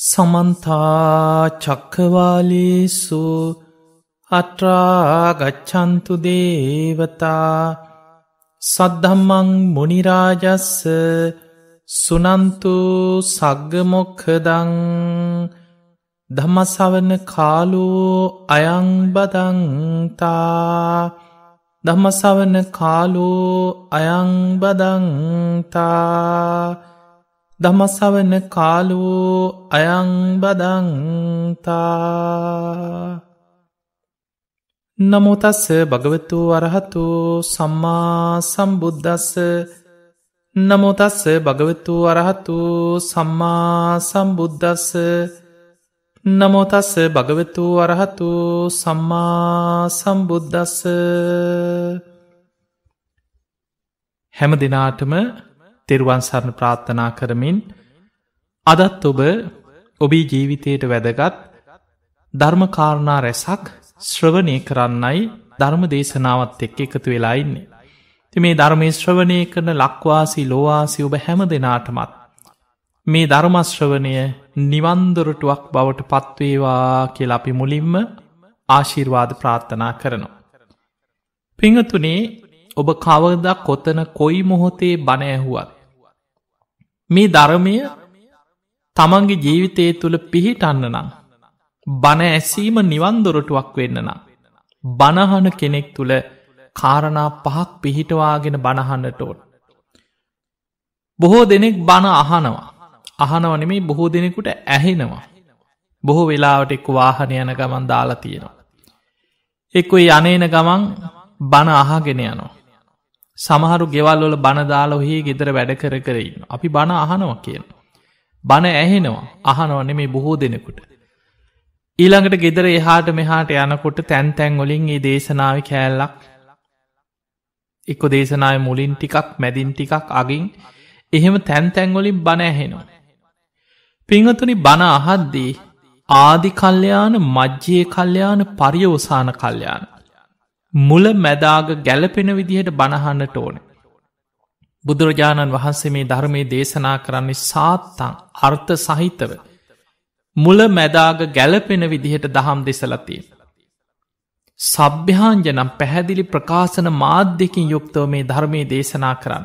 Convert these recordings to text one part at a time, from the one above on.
සමන්තා චක්කවාලේසු අට්‍රාගච්ඡන්තු දේවතා සද්ධම්මං මොනිරාජස්ස සුනන්තු සග්ගමොක්හදං ධමසවන කාලු අයංබදංතා ධමසවන කාලු අයංබදංතා දමස්සවන කාලෝ අයංබදන්තා නමුතස්ස භගවතු වරහතු සම්මා සම්බුද්ධස්ස නමුතස්ස භගවතු වරහතු සම්මා සම්බුද්ධස්ස නමෝතස්ස භගවතු වරහතු සම්මා සම්බුද්ධස්ස හැම දෙනාටම තෙරුවන් සරණ ප්‍රාත්ථනා කරමින් අදත් ඔබ ඔබේ ජීවිතයට වැදගත් ධර්මකාරණා රැසක් ශ්‍රවණය කරන්නයි ධර්ම දේශනාවත් එක්ක එකතු වෙලා ඉන්නේ. ති මේ ධර්මය ශ්‍රවණය කරන ලක්වාසි ලෝවාසි ඔබ හැම දෙනාටමත්. මේ ධර්මශ්‍රවණය නිවන්දොරටුවක් බවට පත්වේවා කියල අපි මුලින්ම ආශිර්වාද ප්‍රාර්ථනා කරනවා. පිංහතුනේ ඔබ කවදක් කොතන කොයි මොහොතේ බණඇහුවත්. මේ ධර්මය තමන්ගේ ජීවිතය තුළ පිහිටන්න නම් බණ ඇසීම නිවන්දොරටුවක් වෙන්න නම් බණහන කෙනෙක් තුළ කාරණා පහක් පිහිටවාගෙන බණහන්නට ඕට. බොහෝ දෙනෙක් බණ අහනවා. අහනවනෙමේ බොහෝ දෙනෙකුට ඇහෙනවා. බොහෝ වෙලාවට එක්ක වාහන යන ගමන් දාලා තියෙනවා. එක්ව යනේන ගමන් බණ අහගෙන යනවා. සමහරු ගෙවල්වල බණදාලා ඔහේ ගෙදර වැඩ කර කරන්න. අපි බණ අහනව කියන. බණ ඇහෙනවා අහනවන මේ බොහෝ දෙනෙකුට. ඊළඟට ගෙදර එහාට මෙහාට යනකොට තැන් තැන්වලින් ඒ දේශනාව කෑල්ලක් එක්ක දේශනාය මුලින් ටිකක් මැදින් ටිකක් අගින් එහෙම තැන් තැන්වලින් බණ ඇහෙනවා. පිංහතුනි බණ අහද්දී ආදි කල්්‍යයාන මජ්්‍යයේ කල්්‍යයාන පරියෝසාන කල්්‍යයාන මුල මැදාග ගැලපෙන විදිහට බණහන්නට ඕන. බුදුරජාණන් වහන්සේ මේ ධර්මය දේශනා කරන්නේ සාත්තං අර්ථ සහිතව. මුල මැදාග ගැලපෙන විදිහට දහම් දෙසලතිය. සභ්‍යාංජනම් පැහැදිලි ප්‍රකාශන මාධ්‍යකින් යුක්තව මේ ධර්මය දේශනා කරන්න.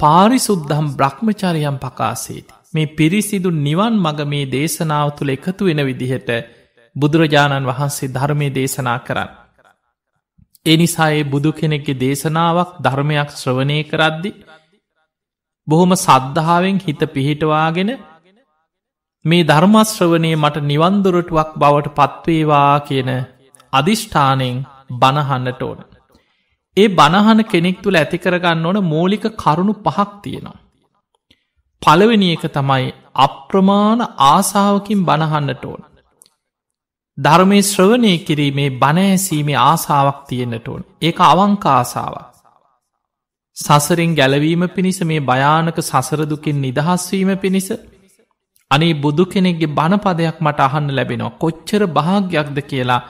පාරිසුද්ධම් බ්‍රහ්මචරයම් පකාසේති. මේ පිරිසිදු නිවන් මග මේ දේශනාව තුළ එකතු වෙන විදිහට බුදුරජාණන් වහන්සේ ධර්මය දේශනා කරන්න. එනිසායේ බුදු කෙනෙක්ගේ දේශනාවක් ධර්මයක් ශ්‍රවණය කරද්දි බොහොම සද්ධාවෙන් හිත පිහිටවාගෙන මේ ධර්මශ්‍රවනය මට නිවන්දුරටුවක් බවට පත්වේවා කියන අධිෂ්ඨානයෙන් බණහන්නට ඕන. ඒ බණහන කෙනෙක් තුළ ඇතිකරගන්න ඕන මූලික කරුණු පහක් තියෙනවා. පළවෙනි එක තමයි අප්‍රමාණ ආසාාවකින් බණහන්නට ඕන. ධර්මය ශ්‍රවණය කිරීමේ බණඇසීමේ ආසාාවක් තියෙන්න්නට ඕන් ඒ අවංකාසාාවක්. සසරෙන් ගැලවීම පිණිස මේ භයානක සසරදුකින් නිදහස්වීම පිණිස අනේ බුදු කෙනෙක්ගේ බණපදයක් මට අහන්න ලැබෙනවා කොච්චර භාග්‍යයක්ද කියලා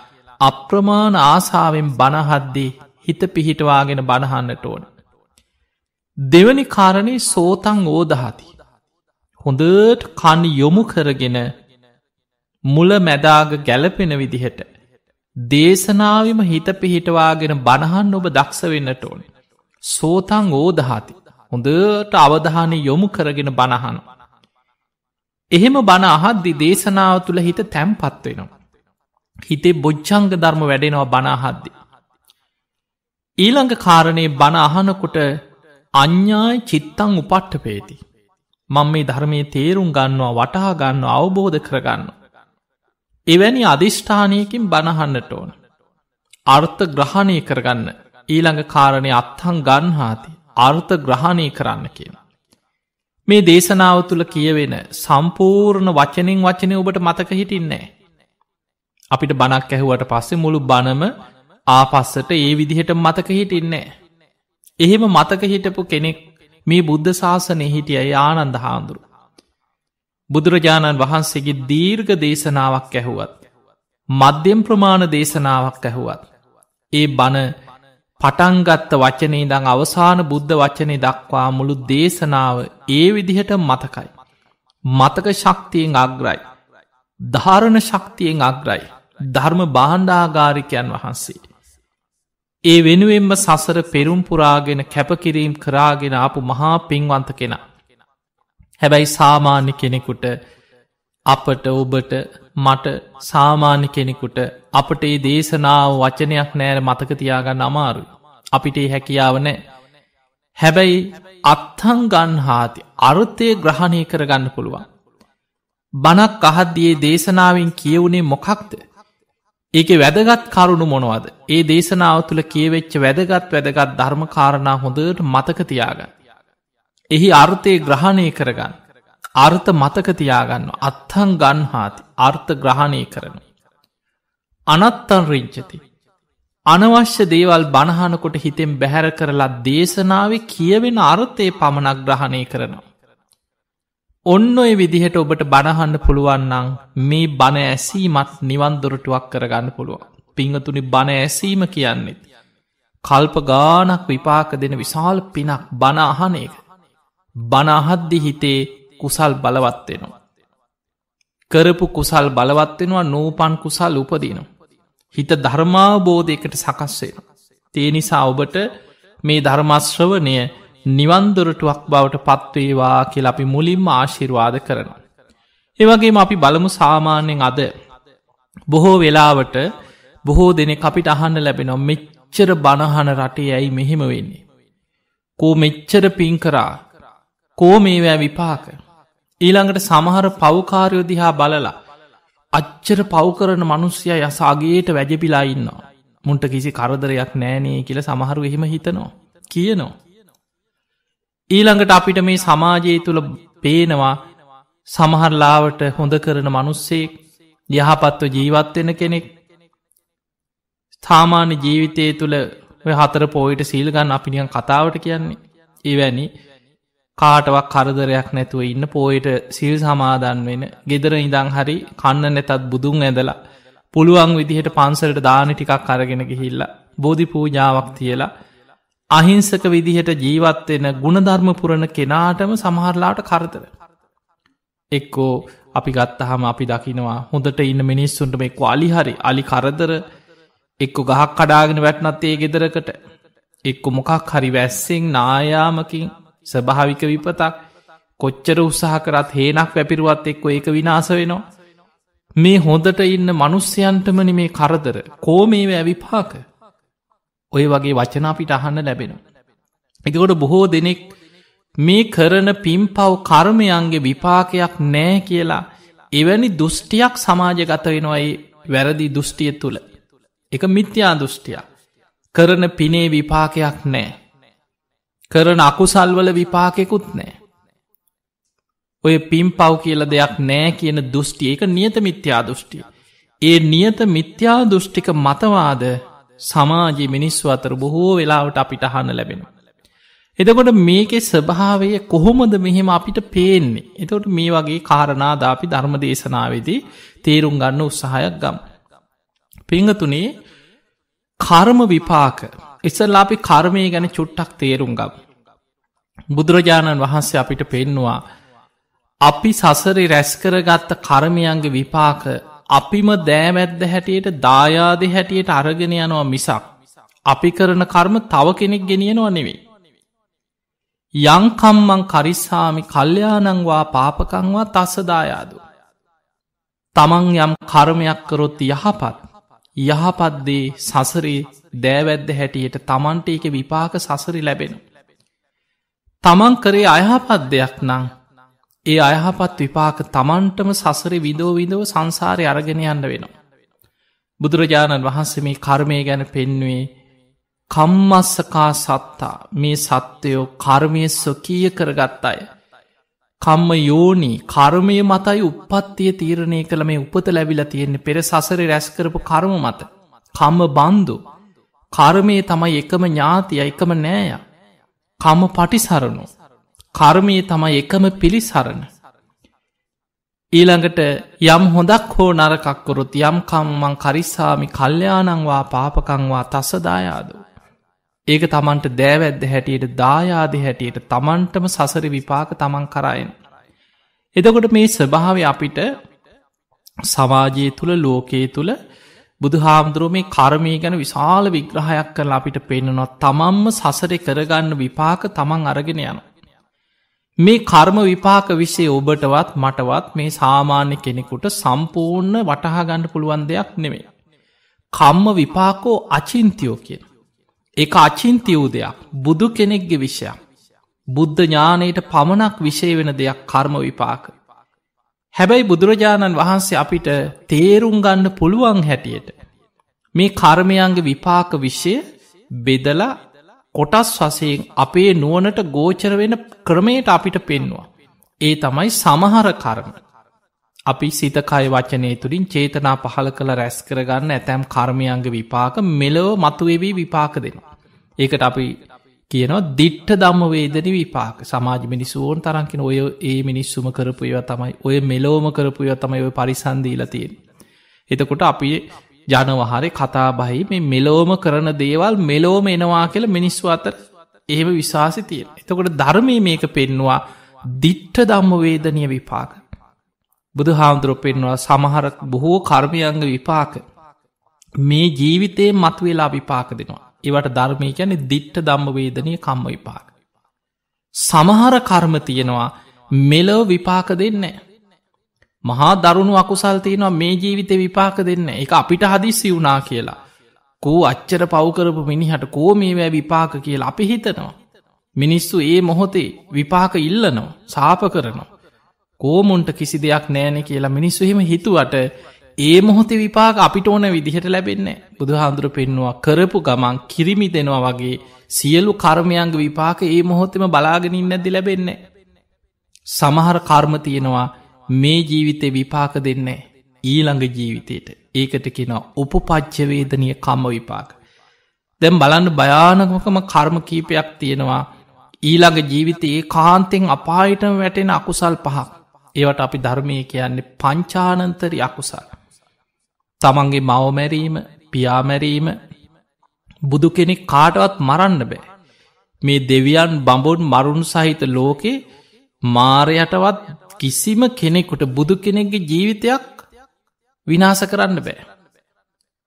අප්‍රමාණ ආසාාවෙන් බණහද්දී හිත පිහිටවාගෙන බණහන්නට ඕන. දෙවනි කාරණේ සෝතන් ඕෝදහති. හොඳට කන් යොමු කරගෙන මුල මැදාග ගැලපෙන විදිහට. දේශනාවම හිත පිහිටවාගෙන බණහන් ඔබ දක්ෂ වෙන්නට ඕනෙ. සෝතන් ඕදහාති. හොඳට අවධානය යොමු කරගෙන බණහන. එහෙම බණ අහද්දි දේශනාව තුළ හිත තැම්පත්වෙනවා. හිතේ බොච්චංග ධර්ම වැඩෙනවා බනාහද්දි. ඊළඟ කාරණයේ බණ අහනකොට අඤ්ඥායි චිත්තං උපට්ට පේති. මං මේ ධර්මයේ තේරුම් ගන්නවා වටහා ගන්න අවබෝධ කරගන්න. එවැනි අධිෂ්ඨානයකින් බණහන්නට ඕන. අර්ථ ග්‍රහණය කරගන්න ඊළඟ කාරණය අත්හං ගන්හාති අර්ථ ග්‍රහණය කරන්න කියන. මේ දේශනාව තුළ කියවෙන සම්පූර්ණ වචනින් වචනය ඔබට මතක හිටින්නේ. අපිට බණක් ඇහුවට පස්සේ මුළු බණම ආපස්සට ඒ විදිහට මතක හිටින්නේ. එහෙම මතක හිටපු කෙනෙක් මේ බුද්ධ ශාසනය හිටිය ආනන්ද හාමුදුරු. බුදුරජාණන් වහන්සේගේ දීර්ඝ දේශනාවක් ඇහුවත්. මධ්‍යම් ප්‍රමාණ දේශනාවක් ඇහුවත්. ඒ බණ පටන්ගත්ත වචනේ දං අවසාන බුද්ධ වචනය දක්වා මුළු දේශනාව ඒ විදිහට මතකයි. මතක ශක්තියෙන් අග්‍රයි. ධාරණ ශක්තියෙන් අග්‍රයි. ධර්ම බාණ්ඩාගාරිකයන් වහන්සේ. ඒ වෙනුවෙන්ම සසර පෙරුම්පුරාගෙන කැපකිරීම් කරාගෙන ආපු මහා පින්වන්ත කෙනා. හැබැයි සාමාන්‍ය කෙනෙකුට අපට ඔබට මට සාමාන්‍ය කෙනෙකුට අපට ඒ දේශනාව වචනයක් නෑර මතකතියාගන්න අමාරු. අපිට ඒ හැකියාව නෑ. හැබැයි අත්හං ගන්හාති අරුත්තය ග්‍රහණය කරගන්න පුළුවන්. බනක් අහද්දියේ දේශනාවෙන් කියවුණේ මොකක්ද. ඒක වැදගත් කරුණු මොනවද. ඒ දේශනාව තුළ කියවෙච්ච වැදගත් වැදගත් ධර්මකාරණා හොඳට මතකතියාගන්න. එහි අර්ථය ග්‍රහණය කරගන්න. අර්ථ මතකතියාගන්න අත්හන් ගන්හාති අර්ථ ග්‍රහණය කරන. අනත්තන් රිංචති. අනවශ්‍ය දේවල් බණහනකොට හිතෙන් බැහැර කරලා දේශනාව කියවෙන අර්ථය පමණක් ග්‍රහණය කරනවා. ඔන්න ඔය විදිහට ඔබට බණහන්න පුළුවන්නං මේ බණ ඇසීමත් නිවන්දොරටුවක් කරගන්න පුළුවන්. පිංහතුනි බණ ඇසීම කියන්නේෙ. කල්ප ගානක් විපාක දෙන විශාල් පිනක් බණ අහන එක. බනහද්දි හිතේ කුසල් බලවත්වෙනවා. කරපු කුසල් බලවත්වෙනවා නූපන් කුසල් උපදිනවා. හිත ධර්මාබෝධයකට සකස්වෙන. තේ නිසා ඔබට මේ ධර්මශ්‍රවනය නිවන්දුරටුවක් බවට පත්වේවා කියල අපි මුලින්ම ආශිර්වාද කරනවා. ඒවගේම අපි බලමු සාමාන්‍යෙන් අද බොහෝ වෙලාවට බොහෝ දෙනෙ අපිට අහන්න ලැබෙනවා මෙච්චර බණහන රටේ ඇයි මෙහෙම වෙන්නේ. කෝ මෙච්චර පින් කරා කෝ මේවෑ විපාක. ඊළඟට සමහර පවකාරයෝ දිහා බලලා. අච්චර පවකරන මනුස්්‍යය යසාගේට වැජපිලා ඉන්නවා. මුන්ට කිසි කරදරයක් නෑනේ කියල සමහරු එහෙම හිතනවා. කියනවා. ඊළඟට අපිට මේ සමාජයේ තුළ පේනවා සමහරලාවට හොඳ කරන මනුස්සෙක් යහපත්ව ජීවත්වෙන කෙනෙක් ස්ථාමාන්‍ය ජීවිතය තුළ හතර පෝයිට සීල්ගන්න අපිනිියන් කතාවට කියන්නේ එවැනි කාටවක් කරදරයක් නැතුව ඉන්න පෝයට සිල් සමාදන් වෙන ගෙදර ඉඳං හරි කන්න නැතත් බුදුන් ඇදලා පුළුවන් විදිහට පන්සලට දාන ටිකක් අරගෙන ගිහිල්ලා බෝධි පූජාවක් තියලා අහිංසක විදිහට ජීවත්වෙන ගුණධර්ම පුරණ කෙනාටම සමහරලාට කරතර එක්කෝ අපි ගත්තහම අපි දකිනවා හොඳට ඉන්න මිනිස්සුන්ට එක් අලිහරි අලි කරදර එක්කු ගහක් කඩාගෙන වැටනත් ඒ ගෙදරකට එක්කු මොකක් හරි වැස්සෙන් නායාමකින් ස්භාවික විපතක් කොච්චර උත්සාහ කරත් හේනක් වැපිරුවත් එක්ක ඒක විනාස වෙනවා. මේ හොඳට ඉන්න මනුස්්‍යයන්ටමන මේ කරදර කෝමේ ඇවිපාක ඔය වගේ වචනාපිට අහන්න ලැබෙන. එකකොට බොහෝ දෙනෙක් මේ කරන පිම්පව් කර්මයන්ගේ විපාකයක් නෑ කියලා එවැනි දෘෂ්ටියක් සමාජගත වෙනවායි වැරදි දෘෂ්ටිය තුළ. එක මිත්‍යා දෘෂ්ටියක් කරන පිනේ විපාකයක් නෑ කරන අකුසල්වල විපාකෙකුත් නෑ. ඔය පිම් පව් කියල දෙයක් නෑ කියන දෘෂ්ටිය එක නියත මිත්‍යා දෘෂ්ටිය. ඒ නියත මිත්‍යා දෘෂ්ටික මතවාද සමාජයේ මිනිස්සු අතර බොහෝ වෙලාවට අපිට හන්න ලැබෙන. එදකොට මේකෙ ස්වභාවය කොහොමද මෙහෙම අපිට පේන්නේ. එතකොට මේ වගේ කාරණාදාපි ධර්ම දේශනාවේදී තේරුම් ගන්න උත්සාහයක් ගම්. පිංහතුනේ කර්ම විපාක ඉස්සල්ලා අපි කර්මය ගැන චුට්ටක් තේරුම් ගම්. බුදුරජාණන් වහන්සේ අපිට පෙන්නවා අපි සසරි රැස්කරගත්ත කර්මයන්ගේ විපාක අපිම දෑමැද්ද හැටියට දායාද හැටියට අරගෙන යනවා මිසක්. අපි කරන කර්ම තව කෙනෙක් ගෙනියෙනවා නෙවෙයි. යංකම්මං කරිස්සාමි කල්්‍යයානංවා පාපකංවා තස්සදායාදු. තමන් යම් කර්මයක් කරොත් යහපත් යහපත්දේ සසරේ දෑවැද්ද හැටියට තමන්ට එක විපාක සසරි ලැබෙන. තමන් කරේ අයහපත් දෙයක් නං ඒ අයහපත් විපාක තමන්ටම සසර විදෝ විදව සංසාරය අරගෙන යන්න වෙනවා. බුදුරජාණන් වහන්සේ මේ කර්මය ගැන පෙන්නුවේ කම්මස්සකා සත්තා මේ සත්‍යයෝ කර්මය ස්වකීය කරගත් අය. කම්ම යෝනී කර්මය මතයි උපත්තිය තීරණය කළ මේ උපත ලැබිලා තියෙන්නේ පෙර සසර රැස්කරපු කර්ම මත. කම්ම බන්දු. කර්මය තමයි එකම ඥාතිය එකම නෑය. කම පටිසරණු. කර්මය තමයි එකම පිළිසරණ. ඊළඟට යම් හොඳක් හෝ නරකක්කොරුත් යම්කම්මං කරිස්සාමි කල්්‍යයානංවා පාපකංවා තස්සදායාදෝ. ඒක තමන්ට දෑවැද්ද හැටියට දායාද හැටියට තමන්ටම සසර විපාක තමන් කරයෙන්. එදකොට මේ ස්වභාව අපිට සමාජයේ තුළ ලෝකයේ තුළ බුදු හාමුදුරුව මේ කර්මය ගැන විශාල විග්‍රහයක් කරලා අපිට පෙන්නවා තමන්ම සසරෙ කරගන්න විපාක තමන් අරගෙන යන. මේ කර්ම විපාක විසේ ඔබටවත් මටවත් මේ සාමාන්‍ය කෙනෙකුට සම්පූර්ණ වටහාගණ්ඩ පුළුවන් දෙයක් නෙමේ. කම්ම විපාකෝ අචින්තියෝ කියන. එක අචින්තියූ දෙයක් බුදු කෙනෙක්ගේ විෂයක්. බුද්ධ ඥානයට පමණක් විෂය වෙන දෙයක් කර්ම විපාක. හැබැයි බුදුරජාණන් වහන්සේ අපිට තේරුම් ගන්න පුළුවන් හැටියට. මේ කර්මයන්ගේ විපාක විශ්ය බෙදලා කොටස් වසයෙන් අපේ නුවනට ගෝචර වෙන ක්‍රමයට අපිට පෙන්වා. ඒ තමයි සමහර කර්මට. අපි සිතකය වචනය තුළින් චේතනා පහළ කළ රැස් කරගන්න ඇතැම් කර්මයන්ග විපාක මෙලොව මතුවෙවී විපාක දෙනවා. ඒකට අපි කියනවා දිට්ට දම්මවේදන විපාක සමාජ මිනිස්සුවන් තරන්කින ඔය ඒ මිනිස්සුම කරපුයව තමයි ඔය මෙලෝම කරපුයව තමයි ඔය පරිසන්දීල තියෙන. එතකොට අපි ජනවහරි කතා බහි මේ මෙලෝම කරන දේවල් මෙලෝම එනවා කියල මිනිස්සු අතර එහෙම විශවාසි තියෙන. එතකොට ධර්මය මේක පෙන්වා දිට්ට දම්මවේදනය විපාක බුදු හාමුදුරුව පෙන්වා සමහර බොහෝ කර්මයංග විපාක මේ ජීවිතයේ මතුවෙලා විපාක දෙනවා. ඒවට ධර්මය ගැන දිට්ට දම්මවේදනය කම්ම විපාක. සමහර කර්ම තියෙනවා මෙලොව විපාක දෙන්නේ. මහා දරුණු අකුසල් තියෙනවා මේ ජීවිතය විපාක දෙන්න එක අපිට හදිස්සි වුනා කියලා. කෝ අච්චර පව්කරපු මිනිහට කෝ මේවැ විපාක කියලා අපි හිතනවා. මිනිස්සු ඒ මොහොතේ විපාක ඉල්ලනවා සාප කරනවා. කෝමුන්ට කිසි දෙයක් නෑනෙ කියලා මිනිස්සුහෙම හිතුවට ඒ මොහොතේ විපාක අපිට ඕන විදිහට ලැබෙන්නේ බුදු හාන්දුර පෙන්නවා කරපු ගමන් කිරිමි දෙෙනවා වගේ සියලු කර්මයන්ග විපාක ඒ මොහොතෙම බලාගෙනින් නැදි ලැබෙන්නේ. සමහර කර්ම තියෙනවා මේ ජීවිතය විපාක දෙන්නේ ඊළඟ ජීවිතයට ඒකට කෙන උපපච්චවේදනය කම්ම විපාක. දැම් බලන්න භයානකමකම කර්ම කීපයක් තියෙනවා ඊළඟ ජීවිතයේ කාන්තෙන් අපාහිටම වැටෙන අකුසල් පහක්. ඒවට අපි ධර්මය කියන්නේ පංචානන්තරි අකුසල්. තමන්ගේ මවමැරීම පියාමැරීම බුදු කෙනෙක් කාටවත් මරන්න බෑ. මේ දෙවියන් බඹොන් මරුණු සහිත ලෝකේ මාරයටවත් කිසිම කෙනෙකුට බුදු කෙනෙක්ගේ ජීවිතයක් විනාස කරන්න බෑ.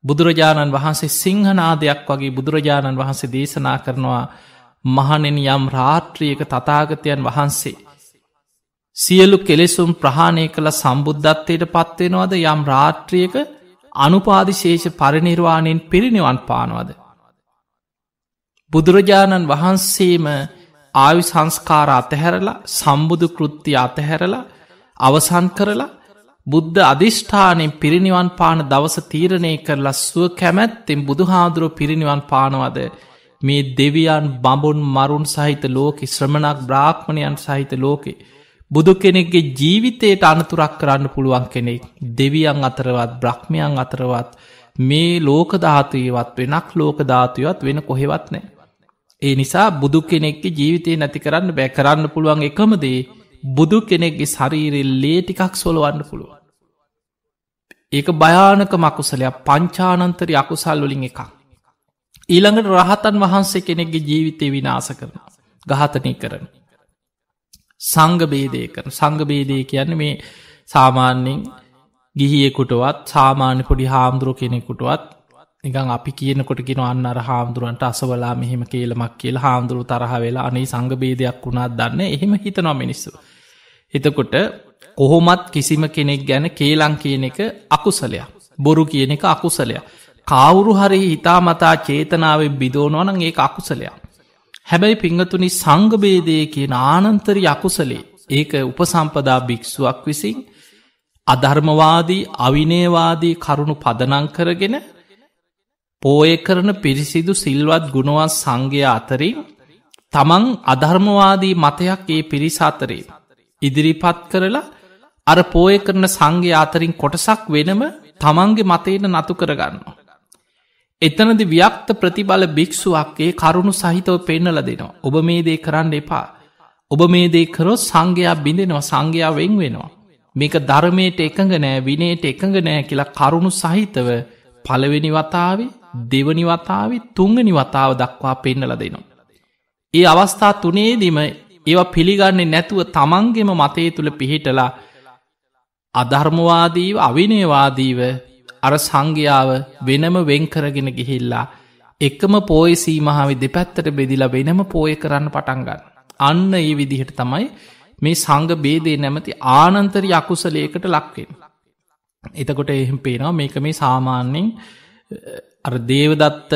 බුදුරජාණන් වහන්සේ සිංහනාදයක් වගේ බුදුරජාණන් වහන්සේ දේශනා කරනවා මහනෙන යම් රාත්‍රියක තතාගතයන් වහන්සේ සියලු කෙලෙසුම් ප්‍රහාණය කළ සම්බුද්ධත්වයට පත්වෙනවාද යම් රාත්‍රියක අනුපාදිශේෂ පරිනිර්වාණයෙන් පිරිනිවන් පානවද. බුදුරජාණන් වහන්සේම ආයු සංස්කාර අතහැරලා සම්බුදු කෘත්ති අතහැරලා අවසන් කරලා බුද්ධ අධිෂ්ඨානයෙන් පිරිනිවන් පාන දවස තීරණය කරලා සුව කැමැත්තෙන් බුදුහාදුරෝ පිරිනිවන් පානවද මේ දෙවියන් බඹුන් මරුන් සහිත ලෝකෙ ශ්‍රමණක් බ්‍රාහ්මණයන් සහිත ලෝකේ බුදු කෙනෙක්ගේ ජීවිතයට අනතුරක් කරන්න පුළුවන් කෙනෙක් දෙවියන් අතරවත් බ්‍රහ්මයන් අතරවත් මේ ලෝකධාතුයවත් වෙනක් ලෝකධාතුයවත් වෙන කොහෙවත් නෑ. ඒ නිසා බුදු කෙනෙක්ගේ ජීවිතය නැති කරන්න බෑ කරන්න පුළුවන් එකමදේ බුදු කෙනෙක්ගේ ශරීරෙල්ලේ ටිකක් සොලවන්න පුළුවන්. ඒක භයානක මකුසලයක් පංචානන්තර අකුසල් වලින් එකක්. ඊළඟට රහතන් වහන්සේ කෙනෙක්ගේ ජීවිතය විනාස කරන ගහතනය කරන. සංගබේදය කර සංගබේදය කියන්න මේ සාමාන්‍යෙන් ගිහියෙකුටවත් සාමාන්‍ය පොඩි හාමුදුරුව කෙනෙකුටවත් නිකං අපි කියනකොටගෙන අන්න අර හාමුදුරුවන්ට අසවලා මෙහෙම කියලමක් කියල හාමුදුරු තරහ වෙලා අනේ සංගබේදයක් වුණත් දන්න එහෙම හිතනවා මිනිස්සු. එතකොට කොහොමත් කිසිම කෙනෙක් ගැන කේලං කියන එක අකුසලයක් බොරු කියන එක අකුසලයක්. කවුරු හරි හිතා මතා චේතනාව බිදෝනවනන් ඒ අකුසලයක්. හැබැයි පිංහතුනි සංගබේදය කියන ආනන්තර යකුසලේ ඒක උපසම්පදා භික්‍ෂුවක් විසින් අධර්මවාදී අවිනේවාදී කරුණු පදනං කරගෙන පෝය කරන පිරිසිදු සිල්වත් ගුණුවත් සංඝය අතරින් තමන් අධර්මවාදී මතයක් ඒ පිරිස අතරේ ඉදිරිපත් කරලා අර පෝය කරන සංඝය අතරින් කොටසක් වෙනම තමන්ගේ මතයට නතු කරගන්නවා. එතනද ව්‍යක්ත ප්‍රතිබල භික්‍ෂුවක්ගේ කරුණු සහිතව පෙන්නල දෙනවා. ඔබ මේ දේ කරන්න එපා. ඔබ මේ දේ කරෝ සංඝයා බිඳෙනවා සංඝයා වෙන් වෙනවා. මේක ධර්මයට එකඟ නෑ විනයට එකඟ නෑ කියලා කරුණු සහිතව පළවෙනි වතාවේ දෙවනි වතාවේ තුංගනි වතාව දක්වා පෙන්නල දෙනවා. ඒ අවස්ථා තුනේදිම ඒවා පිළිගන්නේ නැතුව තමන්ගෙම මතේ තුළ පිහිටලා අධර්මවාදීව අවිනයවාදීව අර සංඝයාව වෙනම වෙන්කරගෙන ගිහිල්ලා එකම පෝය සීමහාමි දෙපැත්තට බෙදිලා වෙනම පෝය කරන්න පටන්ගන්න. අන්න ඒ විදිහට තමයි මේ සංග බේදේ නැමති ආනන්තරි අකුසලයකට ලක්වෙන්. එතකොට එහෙම පේනවා මේක මේ සාමාන්‍යෙන් අර දේවදත්ත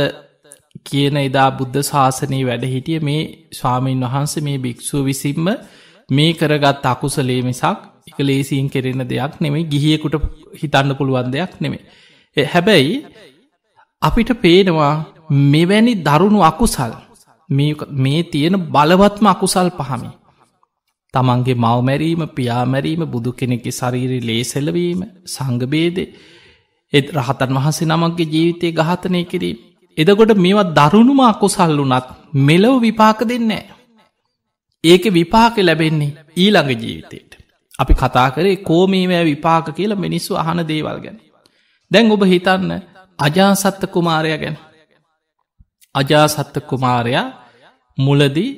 කියන එදා බුද්ධ ශාසනයේ වැඩ හිටිය මේ ස්වාමීන් වහන්සේ මේ භික්‍ෂූ විසින්ම මේ කරගත් අකුසලේ මිසක් එක ලේසියෙන් කෙරෙන දෙයක් නෙමේ ගිහියකුට හිතන්න පුළුවන් දෙයක් නෙමේ හැබැයි අපිට පේනවා මෙවැනි දරුණු අකුසල් මේ තියෙන බලවත්ම අකුසල් පහමි තමන්ගේ මවමැරීම පියාමැරීම බුදු කෙනෙකි ශරීරි ලේසෙලවීම සංගබේදේ එත් රහතන් වහන්සේ නමක්ගේ ජීවිතය ගාතනය කිරීම එදකොට මේවා දරුණුම අකුසල් වුනත් මෙලොව විපාක දෙන්නේ ඒක විපාක ලැබෙන්නේ ඊළඟ ජීවිතයට අපි කතා කරේ කෝමීවෑ විපාක කියල මිනිස්සු අහන දේවල් ගැන. දැන් ඔබ හිතන්න අජාසත්ත කුමාරය ගැන. අජාසත්ත කුමාරයා මුලදී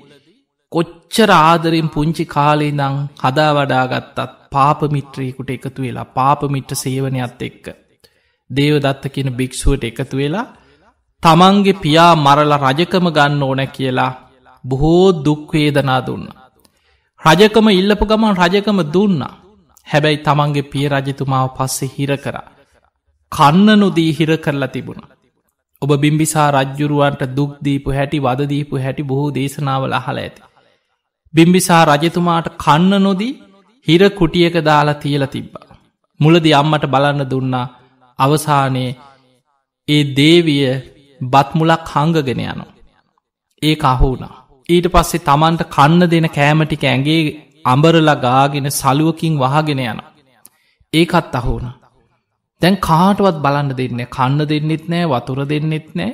කොච්චර ආදරින් පුංචි කාලේ දං හදා වඩාගත්තත් පාපමිත්‍රයකුට එකතු වෙලා පාපමිට්‍ර සේවනයක්ත් එක්ක. දේවදත්ත කියන භික්‍ෂුවට එකතු වෙලා තමන්ගේ පියා මරල රජකම ගන්න ඕන කියලා බොහෝ දුක්වේදනා දුන්නා. රජකම ඉල්ලපු ගමන් රජකම දුන්නා. හැබැයි තමන්ගේ පිය රජතුමාව පස්සෙ හිර කරා. කන්න නොදී හිර කරලා තිබුණ. ඔබ බිම්බිසා රජ්ජුරුවන්ට දුක්දීපු හැටි වදදීපු හැටි බොහෝ දේශනාවල අහල ඇති. බිම්බිසා රජතුමාට කන්න නොදී හිර කුටියක දාලා තියල තිබ්බා. මුලදි අම්මට බලන්න දුන්නා අවසානයේ ඒ දේවිය බත්මුලක් හංගගෙන යනු. ඒ අහුුණා. ඊට පස්සේ තමන්ට කන්න දෙන කෑමටික ඇගේ අඹරලා ගාගෙන සලුවකින් වහගෙන යන. ඒකත් අහෝන. දැන් කාටවත් බලන්න දෙන්න කන්න දෙන්නෙත් නෑ වතුර දෙන්නෙත් නෑ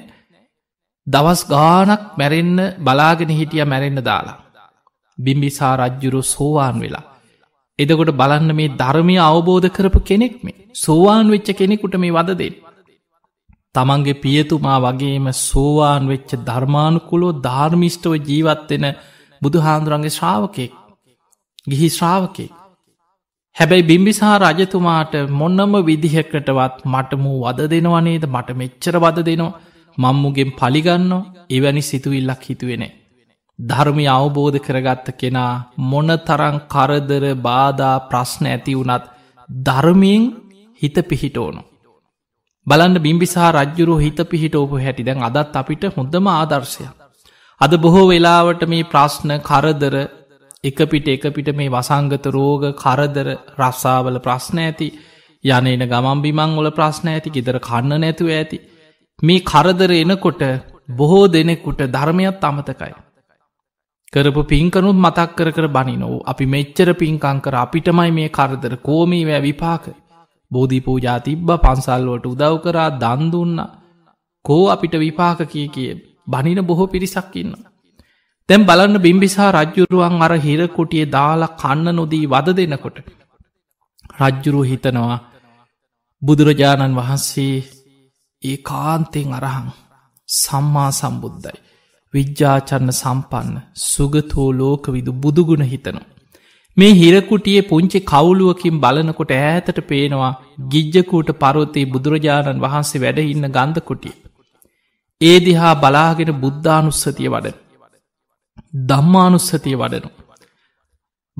දවස් ගානක් මැරෙන්න බලාගෙන හිටිය මැරෙන්න්න දාලා. බිම්බිසා රජ්ජුරු සෝවාන් වෙලා. එදකොට බලන්න මේ ධර්මය අවබෝධ කරපු කෙනෙක් මේ සෝවාන් වෙච්ච කෙනෙකුට මේ වද දෙන්න. තමන්ගේ පියතුමා වගේම සෝවාන් වෙච්ච ධර්මානුකුලෝ ධර්මිෂ්ටව ජීවත්වෙන බුදුහාන්දුරන්ගේ ශ්‍රාවකයෙක් ගිහි ශ්‍රාවකයෙක්. හැබැයි බිම්බිසා රජතුමාට මොන්නම විදිහකටවත් මටමූ වද දෙනවනේද මට මෙච්චර වද දෙනවා මංමුගෙන් පලිගන්න එවැනි සිතුවිල්ලක් හිතුවෙනේ. ධර්මය අවබෝධ කරගත්ත කෙනා මොන තරං කරදර බාධා ප්‍රශ්න ඇති වුනත් ධර්මයෙන් හිත පිහිට ඕනු. බලන්න බිම්බිසාහ රජ්ජුරු හිත පිහිටෝපු හැටි දැන් අදත් අපිට හොඳම ආදර්ශය. අද බොහෝ වෙලාවට මේ ප්‍රශ්න කරදර එකපිට එකපිට මේ වසංගත රෝග කරදර රස්සාාවල ප්‍රශ්න ඇති යන එන ගමම්බිමං වල ප්‍රශ්න ඇති ගෙදර කන්න නැතුව ඇති. මේ කරදර එනකොට බොහෝ දෙනෙකුට ධර්මයත් අමතකයි. කරපු පින්කනුත් මතක් කර කර බනිනෝ අපි මෙච්චර පින්කංකර අපිටමයි මේ කරදර කෝමීවෑ විපාකයි. බෝධී පූජා තිබ්බ පන්සල්වට උදව් කරා දන්දුන්න කෝ අපිට විපාක කිය කිය බනින බොහෝ පිරිසක් ඉන්න. තැම් බලන්න බිම්බිසා රජ්ජුරුවන් අර හිරකොටිය දාලා කන්න නොදී වද දෙනකොට. රජ්ජුරු හිතනවා බුදුරජාණන් වහන්සේ ඒ කාන්තෙන් අරහං සම්මා සම්බුද්ධයි. විජ්ජාචන්න සම්පන්න සුගතෝ ලෝක විදු බුදුගුණ හිතනවා. මේ හිරකුටියේ පුංචි කවුලුවකින් බලනකොට ඈතට පේනවා ගිජ්ජකූට පරොත්තේ බුදුරජාණන් වහන්සේ වැඩ ඉන්න ගන්ධකුටිය. ඒ දිහා බලාගෙන බුද්ධානුස්සතිය වඩන. දම්මානුස්සතිය වඩනු.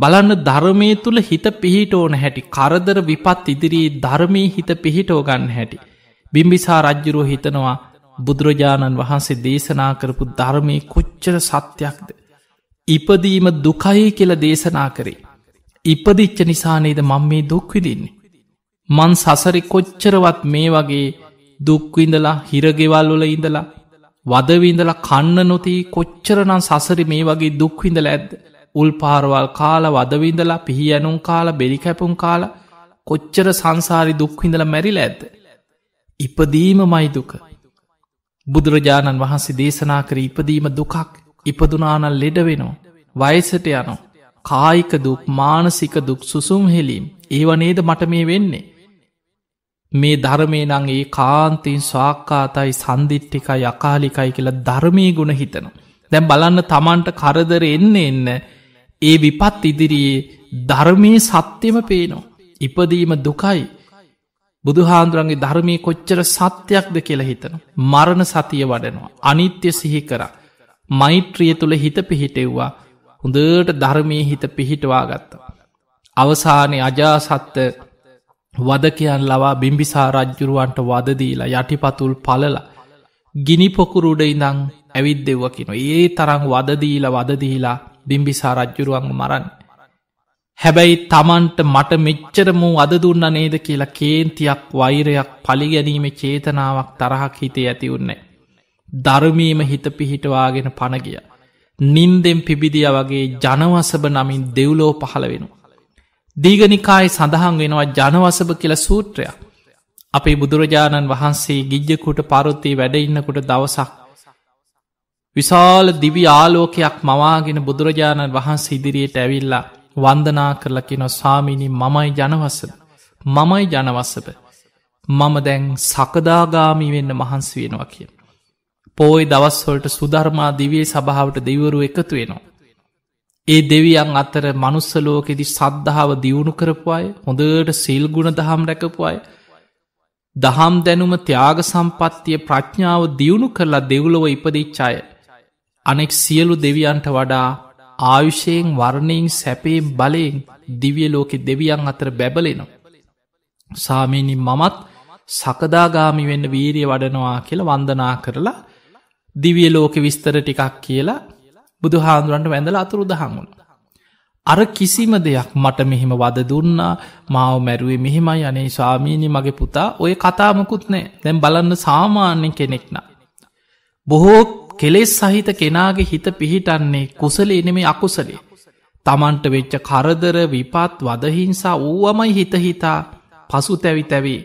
බලන්න ධර්මය තුළ හිත පිහිට ඕන හැටි කරදර විපත් ඉදිරී ධර්මී හිත පිහිටෝ ගන්න හැටි. බිම්බිසා රජ්ජුරුව හිතනවා බුදුරජාණන් වහන්සේ දේශනා කරපු ධර්මය කොච්චර සත්‍යයක්ද. ඉපදීම දුකයි කියල දේශනා කරේ. ඉපදිච්ච නිසානේද මං මේ දුක්විදින්නේ. මන් සසරි කොච්චරවත් මේ වගේ දුක්විඳලා හිරගෙවල්වල ඉඳලා වදවිඳල කන්න නොතිී කොච්චරනම් සසරි මේ වගේ දුක්විඳල ඇද්ද. උල් පාරවල් කාල වදවිඳලා පිහියනුම් කාල බෙලිකැපුම් කාල කොච්චර සංසාරි දුක්විඳල මැරිල ඇද්ද. ඉපදීම මයිදුක. බුදුරජාණන් වහන්සේ දේශනා කර ඉපදීම දුකක් ඉපදුනානල් ලෙඩ වෙනවා. වයසට යනවා. කායික දුක් මානසික දුක් සුසුම් හෙලීම් ඒවනේද මට මේ වෙන්නේ. මේ ධර්මය නං ඒ කාන්තින් ස්වාක්කාතයි සන්දිිට්ටිකයි අකාලිකයි කියලා ධර්මී ගුණ හිතනවා. දැම් බලන්න තමන්ට කරදර එන්න එන්න ඒ විපත් ඉදිරියේ ධර්මී සත්‍යම පේනෝ. ඉපදීම දුකයි බුදුහාන්දුරන්ගේ ධර්මී කොච්චර සත්‍යයක්ද කියලා හිතන. මරණ සතිය වඩනවා. අනිත්‍ය සිහි කර. මෛත්‍රිය තුළ හිත පිහිටෙව්වා හොඳට ධර්මය හිත පිහිටවා ගත්තා. අවසානය අජාසත්ත වදකයන් ලවා බිම්බිසා රජ්ජුරුවන්ට වදදීලා යටිපතුල් පලලා. ගිනිපොකුරුඩ ඉඳං ඇවිත් දෙව්වකින. ඒ තරං වදදීල වදදීලා බිම්බිසා රජ්ජුරුවන් මරන්න. හැබැයි තමන්ට මට මෙච්චරමූ අද දුන්න නේද කියලා කේන්තියක් වෛරයක් පලිගැනීම චේතනාවක් තරහක් හිතේ ඇතිවන්නේ. ධර්මීම හිත පිහිටවාගෙන පණගියා. නින්දෙම් පිබිදිය වගේ ජනවසභ නමින් දෙව්ලෝ පහළ වෙනවා. දීගනිකායි සඳහන් වෙනවා ජනවසභ කියල සූත්‍රයක්. අපේ බුදුරජාණන් වහන්සේ ගිජ්ජකුට පරොත්තේ වැඩඉන්නකුට දවසක්. විශාල දිවි ආලෝකයක් මවාගෙන බුදුරජාණන් වහන්සේ ඉදිරියට ඇවිල්ලා වන්දනා කරලකින ස්වාමිණි මමයි ජනවසභ. මමයි ජනවසභ. මම දැන් සකදාගාමී වෙන්න මහන්සි වෙනවා කියන. පෝයි දවස්වලට සුධර්මා දිවේ සභාවට දෙවරු එකතු වෙනවා. ඒ දෙවියන් අතර මනුස්සලෝකෙදි සද්ධාව දියුණු කරපු අය හොඳට සිල්ගුණ දහම් රැකපු අය. දහම් දැනුම ත්‍යයාග සම්පත්තිය ප්‍රඥාව දියුණු කරලා දෙවුලොව ඉපදිච්චාය. අනෙක් සියලු දෙවියන්ට වඩා ආයුෂයෙන් වර්ණයෙන් සැපයෙන් බලයෙන් දිවියලෝකෙ දෙවියන් අතර බැබලෙනවා. සාමීනි මමත් සකදාගාමි වෙන්න වීරිය වඩනවා කියල වන්දනා කරලා දිවිය ලෝක විස්තර ටිකක් කියලා බුදු හාමුදුරන්ට වැඳල අතුරු දහමුණ. අර කිසිම දෙයක් මට මෙහෙම වද දුන්නා මාව මැරුවේ මෙහෙමයි අනේ ස්වාමීණි මගේ පුතා ඔය කතාමකුත් නෑ දැම් බලන්න සාමාන්‍යෙන් කෙනෙක්න. බොහෝ කෙලෙස් සහිත කෙනාගේ හිත පිහිටන්නේ කුසල එනෙමේ අකුසලේ. තමන්ට වෙච්ච කරදර විපත් වදහිංසා ඌුවමයි හිතහිතා පසු තැවි තැවේ.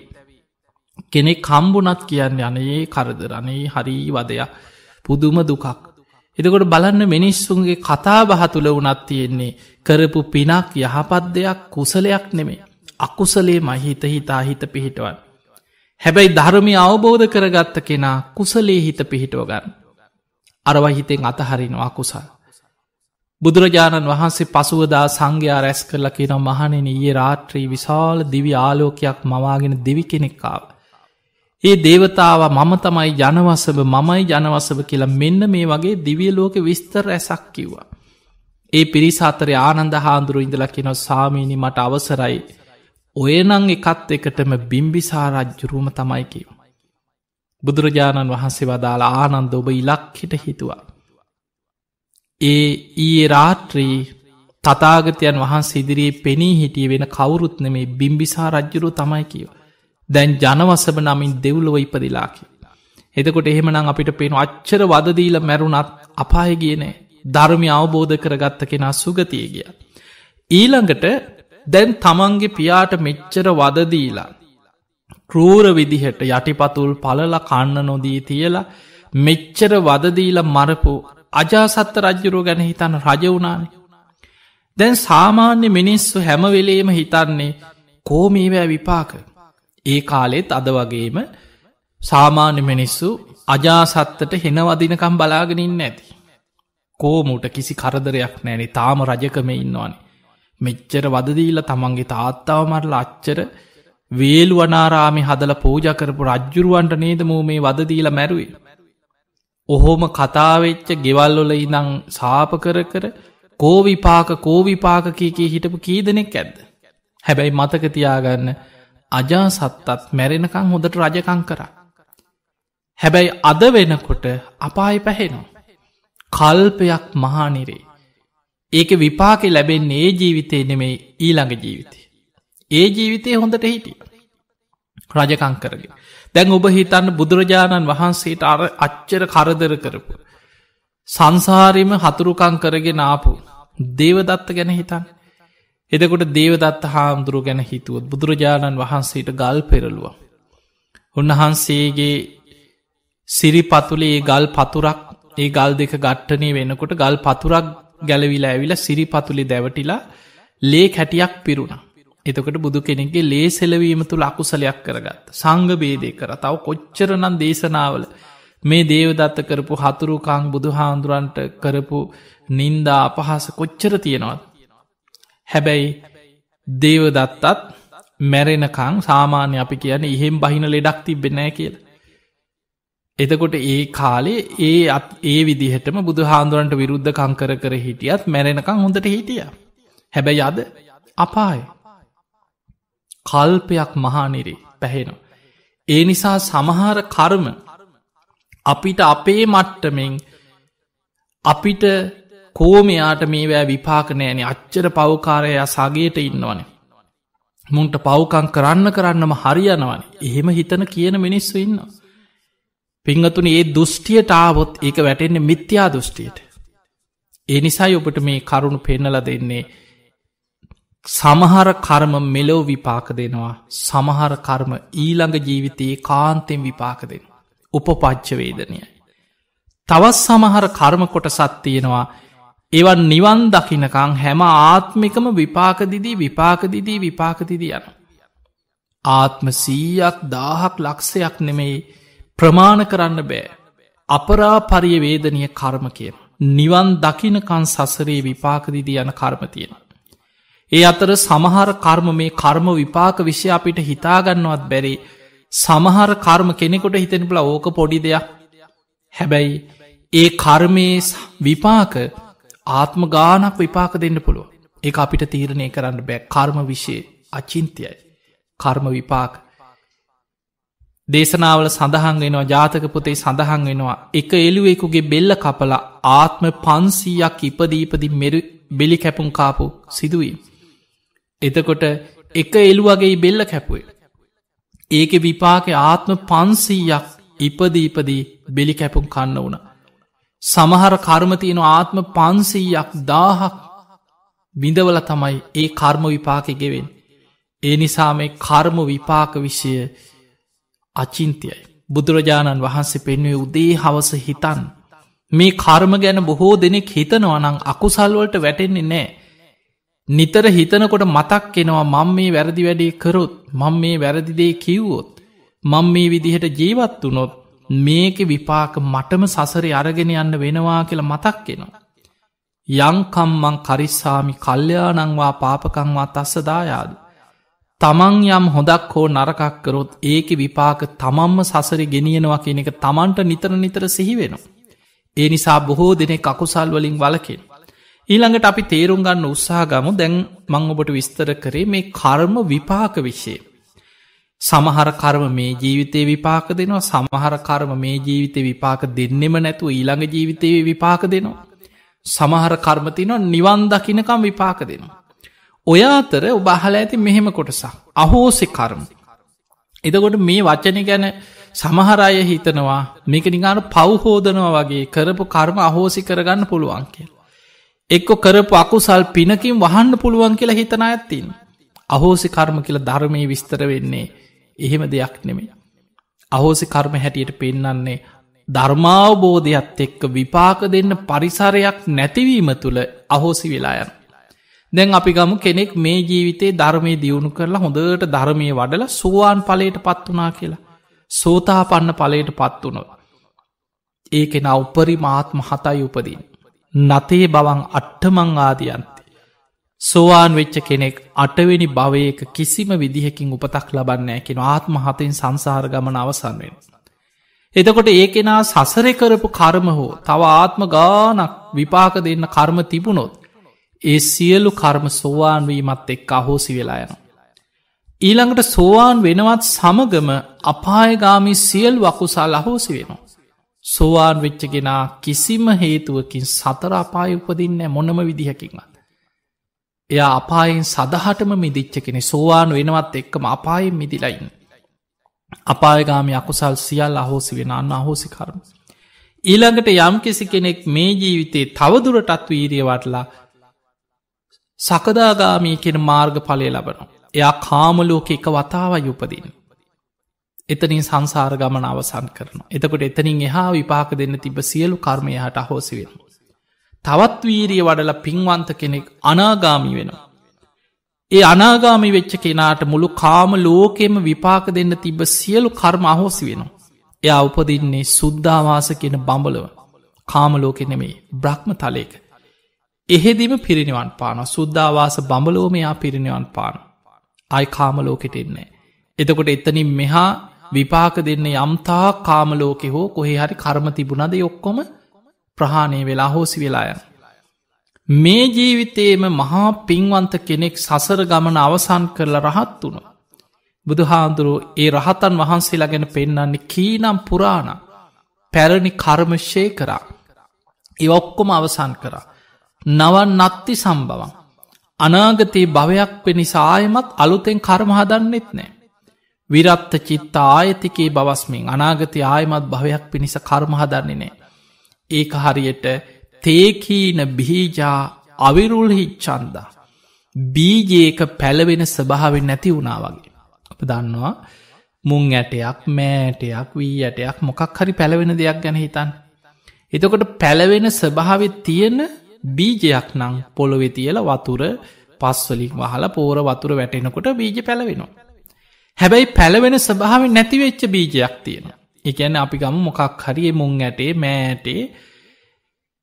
කෙනෙක් කම්බුනත් කියන්න යනයේ කරදරණේ හරී වදයක්. පුදුම දුකක්. එතකොට බලන්න මිනිස්සුන්ගේ කතාබහ තුළ වනත් තියෙන්නේ කරපු පිනක් යහපත් දෙයක් කුසලයක් නෙමේ. අකුසලේ මහිත හිතා හිත පිහිටවන්. හැබැයි ධර්මය අවබෝධ කරගත්ත කෙනා කුසලේ හිත පිහිටෝගන්න. අරවහිතෙන් අතහරිනවා කුසල්. බුදුරජාණන් වහන්සේ පසුවදා සංඝයා රැස් කරලා කියෙන මහනෙන ඒ රාත්‍රී විශාල දිවි ආලෝකයක් මවාගෙන දෙවි කෙනෙක්කාව. ඒ දේවතාව මම තමයි ජනවසභ මමයි ජනවසභ කියලා මෙන්න මේ වගේ දිවියලෝක විස්තර ඇසක් කිව්වා. ඒ පිරිසාතරය ආනන්ද හාන්දුරු ඉඳලකිනො සාමීනි මට අවසරයි ඔයනං එකත් එකටම බිම්බිසාරජ්ජුරුවම තමයි කිව. බුදුරජාණන් වහන්සේ වදාලා ආනන්ද ඔබ ඉලක්හිට හිතුවා. ඒ ඊයේ රාත්‍රී තතාගතයන් වහන්සේ ඉදිරියේ පෙනී හිටිය වෙන කවුරුත්න මේ බිම්බිසා රජ්ජුරු තමයි කියව. දැන් ජනවසභ නමින් දෙව්ලොව ඉපදිලා කියලා. එතකොට එහෙමනම් අපිට පේෙන අච්චර වදදීල මැරුණත් අපාය කියනෑ ධර්මය අවබෝධ කරගත්ත කෙනා සුගතිය ගිය. ඊළඟට දැන් තමන්ගේ පියාට මෙච්චර වදදීලා. ක්‍රූර විදිහට යටිපතුල් පලල කන්න නොදී තියලා මෙච්චර වදදීල මරපු අජාසත්ත රජ්ජුරුව ගැන හිතන්න රජවුණානි. දැන් සාමාන්‍ය මිනිස්සු හැමවෙලේම හිතන්නේ කෝමීවෑ විපාක ඒ කාලෙත් අද වගේම සාමාන්‍ය මිනිස්සු අජාසත්තට හෙනවදිනකම් බලාගෙනන්න ඇති. කෝමුට කිසි කරදරයක් නෑනේ තාම රජකම ඉන්නවානේ. මෙච්චර වදදීල තමන්ගේ තාත්තාව මරල අච්චර වේල් වනාරාමි හදල පූජකරපු රජ්ජුරුවන්ට නේද මූ මේ වදදීල මැරුවේ. ඔහෝම කතාවෙච්ච ගෙවල්ලොල ඉනං සාප කර කර කෝවිපාක කෝවිපාකකීකී හිටපු කීදනෙක් ඇද්ද. හැබැයි මතකතියාගන්න අජාසත්තත් මැරෙනකං හොඳට රජකං කර. හැබැයි අද වෙනකොට අපායි පැහෙනවා. කල්පයක් මහානිරේ. ඒක විපාකෙ ලැබෙන් ඒ ජීවිතය නෙමෙයි ඊළඟ ජීවිතය. ඒ ජීවිතය හොඳට හිටිය. රජකං කරගෙන. දැන් ඔබ හිතන්න බුදුරජාණන් වහන්සේට අර අච්චර කරදර කරපු. සංසාරම හතුරුකං කරගෙන ආපු. දේවදත්ත ගැන හිතන්න. එදකොට දේවදත්ත හාමුදුරුව ගැන හිතුවත් බුදුරජාණන් වහන්සේට ගල් පෙරලුව. උන්වහන්සේගේ සිරි පතුලේ ගල් පතුරක් ඒ ගල් දෙක ගට්ටනය වෙනකොට ගල් පතුරක් ගැලවිලා ඇවිල සිරි පතුලි දැවටිලා ලේ හැටියක් පිරුණ. එතකට බුදු කෙනෙගේ ලේ සෙලවීම තුළ අකුසලයක් කරගත් සංග බේදය කර තව කොච්චරනන් දේශනාවල මේ දේවදත්ත කරපු හතුරුකාං බුදු හාමුදුරන්ට කරපු නින්දා අපහස කොච්චර තියෙනවත් හැබැයි දේවදත්තත් මැරෙනකං සාමාන්‍ය අපි කියන ඉහෙම් බහින ලෙඩක් තිබෙනෑ කියල. එතකොට ඒ කාලේ ඒ අත් ඒ විදිහටම බුදු හාන්දුරන්ට විරුද්ධ කංකර කර හිටියත් මැරෙනකං හොඳට හිටිය. හැබැයි අද අපාය කල්පයක් මහානිරේ පැහෙනවා. ඒ නිසා සමහර කර්ම අපිට අපේ මට්ටමෙන් අපිට කෝමයාට මේවෑ විපාක නෑනේ අච්චර පවකාරයා සගේට ඉන්නවනේ. මුන්ට පවකං කරන්න කරන්නම හරියනවන එහෙම හිතන කියන මිනිස්සු ඉන්න. පිංහතුන ඒ දෘෂ්ටියට ආවොත් ඒක වැටෙන්නේ මිත්‍යා දෘෂ්ටියට. ඒ නිසායි ඔබට මේ කරුණු පෙන්නල දෙන්නේ සමහර කර්ම මෙලෝ විපාක දෙනවා සමහර කර්ම ඊළඟ ජීවිතයේ කාන්තෙන් විපාක දෙනවා. උපපච්චවේදනයයි. තවත් සමහර කර්ම කොටසත් තියෙනවා ඒවන් නිවන් දකිනකං හැම ආත්මිකම විපාකදිදී විපාකදිදී විපාකතිදී යන. ආත්ම සීයක් දාහක් ලක්ෂයක් නෙමෙයි ප්‍රමාණ කරන්න බෑ. අපරාපරිය වේදනය කර්ම කියන. නිවන් දකිනකන් සසරේ විපාකදිදී යන කර්මතියෙන. ඒ අතර සමහර කර්ම මේ කර්ම විපාක විශ්‍ය අපිට හිතාගන්නවත් බැරි සමහර කර්ම කෙනෙකොට හිතෙන බල ඕක පොඩි දෙයක් හැබැයි ඒ කර්මයේ විපාක ආත්ම ගානක් විපාක දෙන්න පුළුව. ඒ අපිට තීරණය කරන්න බෑ කර්ම විශය අචින්තියයි. කර්ම විපාක. දේශනාවල සඳහන් වෙනවා ජාතක පොතේ සඳහන් වෙනවා එක එළුවෙකුගේ බෙල්ල කපලා ආත්ම පන්සීයක් ඉපදීපදි මෙරු බෙලි කැපුම් කාපු සිදුවීම්. එතකොට එක එළුවගේ බෙල්ල කැපුවේ. ඒක විපාක ආත්ම පන්සීයක් ඉපදීපදී බෙලි කැපුම් කන්න වුණා. සමහර කර්ම තියෙන ආත්ම පන්සීයක් දාහක් බිඳවල තමයි ඒ කර්ම විපාක ගෙවෙන්. ඒ නිසා මේ කර්ම විපාක විෂය අචින්තයයි. බුදුරජාණන් වහන්සේ පෙන්වේ උදේ හවස හිතන්. මේ කර්ම ගැන බොහෝ දෙනෙක් හිතනවනං අකුසල්වලට වැටෙන්නේ නෑ. නිතර හිතනකොට මතක් කෙනවා මං මේ වැරදි වැඩේ කරොත් මං මේ වැරදිදේ කිව්වොත්. මං මේ විදිහට ජීවත් වනොත් මේක විපාක මටම සසරි අරගෙන යන්න වෙනවා කියලා මතක් කෙනවා. යංකම්මං කරිස්සාමි කල්්‍යයානංවා පාපකංවා තස්සදායාද. තමන් යම් හොදක් හෝ නරකක්කරොත් ඒක විපාක තමන්ම සසරි ගෙනියනවා කියන එක තමන්ට නිතර නිතර සිහිවෙන. ඒ නිසා බොහෝ දෙනෙ කකුසල් වලින් වලකෙන්. ඊළඟට අපි තේරුම් ගන්න උත්සාහගමු දැන් මං ඔබට විස්තර කරේ මේ කර්ම විපාක විශ්ෂේ. සමහර කර්ම මේ ජීවිතය විපාක දෙනවා සමහර කර්ම මේ ජීවිතය විපාක දෙන්නෙම නැතුව ඊළඟ ජීවිතයේ විපාක දෙනවා. සමහර කර්මතිනො නිවන් දකිනකම් විපාක දෙනවා. ඔය අතර ඔබහල ඇති මෙහෙම කොටසා. අහෝසෙ කර්ම. එදකොට මේ වචන ගැන සමහර අය හිතනවා මේක නිගාන පව්හෝදනවා වගේ කරපු කර්ම අහෝසි කරගන්න පුළුවන් කියල. එක්කො කරපු අකුසල් පිනකින් වහන්න පුළුවන් කියලා හිතන ඇත්තින්. අහෝසි කර්ම කියල ධර්මය විස්තර වෙන්නේ. එහෙම දෙයක් නෙමෙය. අහෝසි කර්ම හැටියට පෙන්නන්නේ ධර්මාවබෝධයක්ත් එක්ක විපාක දෙන්න පරිසරයක් නැතිවීම තුළ අහෝසි වෙලායන්. දැන් අපි ගම කෙනෙක් මේ ජීවිතේ ධර්මය දියුණු කරලා හොඳට ධර්මය වඩල සෝවාන් පලට පත් වනා කියලා. සෝතාපන්න පලට පත් වනවා. ඒකෙන උපරි මාත් මහතයි උපදින්. නතේ බවන් අට්ටමං ආදියන් සෝවාන් වෙච්ච කෙනෙක් අටවෙනි භවයක කිසිම විදිහකින් උපතක් ලබන්නේ කෙන ආත්ම හතෙන් සංසාර ගමන අවසන් වෙන. එතකොට ඒ කෙනා සසර කරපු කර්ම හෝ තව ආත්ම ගානක් විපාක දෙන්න කර්ම තිබුණොත් ඒ සියලු කර්ම සෝවාන්වීමත් එක් අහෝසි වෙලා යන. ඊළඟට සෝවාන් වෙනවත් සමගම අපායගාමි සියල් වකුසල් අහෝසි වෙනවා. සෝවාන් වෙච්චගෙනා කිසිම හේතුවකින් සතර අපාය උපදින්න මොනම විදිහකින්වත්. එයා අපායෙන් සදහටම මිදිච්ච කෙනෙ සෝවාන් වෙනවත් එක්කම අපායෙන් මිදිලයින්. අපායගාමි අකුසල් සියල් අහෝසි වෙන අන්න අහෝසි කරම. ඊළඟට යම්කිසි කෙනෙක් මේ ජීවිතේ තවදුරටත් වීරියවටලා සකදාගාමී කෙන මාර්ග පලය ලබනවා. එයා කාමලෝක එක වතාවයි උපදින්. එතනින් සංසාර ගමන අවසන් කරන. එතකොට එතනින් එහා විපාක දෙන්න තිබ සියලු කර්මය හට අහෝසි වෙනවා. තවත් වීරිය වඩල පින්වන්ත කෙනෙක් අනාගාමි වෙනවා. ඒ අනාගාමි වෙච්ච කෙනාට මුළු කාම ලෝකෙම විපාක දෙන්න තිබ සියලු කර්ම අහෝසි වෙනවා. එයා උපදින්නේ සුද්ධවාස කියෙන බඹලව කාමලෝකෙ නෙමේ බ්‍රහ්ම තලයක. එහෙදිම පිරිනිවන් පාන සුද්ධවාස බඹලෝමයා පිරිනිවන් පාන. අයි කාමලෝකෙට එන්නේ. එතකොට එතනින් මෙහා විපාක දෙන්නේ යම්තා කාමලෝකෙ හෝ කොහේ හරි කර්ම තිබුණද යොක්කොම ප්‍රහාණය වෙලා හෝසි වෙලාය. මේ ජීවිතේම මහා පින්වන්ත කෙනෙක් සසර ගමන අවසන් කරලා රහත් වුණ. බුදුහාන්දුරුව ඒ රහතන් වහන්සේලා ගැන පෙන්නන්නේ කීනම් පුරාණ පැරණි කර්මශය කරා. ඒ ඔක්කොම අවසන් කරා. නවන් නත්ති සම්බවන්. අනාගතයේ භවයක් වෙනි සායමත් අලුතෙන් කර්මහදන්නෙත් නෑ. විරත්ත චිත්ත ආයතිකේ බවස්මින් අනාගත ආයමත් භවයක් පිණිස කර්මහදන්නේ නෑ. ඒක හරියට තේකීන බිහිජා අවිරුල්හි චන්දා. බීජයක පැලවෙන ස්භාවෙන් නැති වුණා වගේ. අප දන්නවා මුං ඇටයක් මෑටයක් වී ඇටයක් මොකක් හරි පැලවෙන දෙයක් ගැන හිතන්. එතකොට පැලවෙන ස්භාව තියෙන බීජයක් නං පොළොවෙ තියල වතුර පස්වලින් වහල පෝර වතුර වැටෙනකොට බීජ පැලවෙනවා. හැබැයි පැලවෙන ස්භාව නැතිවෙච්ච බීජයක් තියෙනවා. එකැන අපි ගම මොකක් හරිය මුං ඇටේ මෑටේ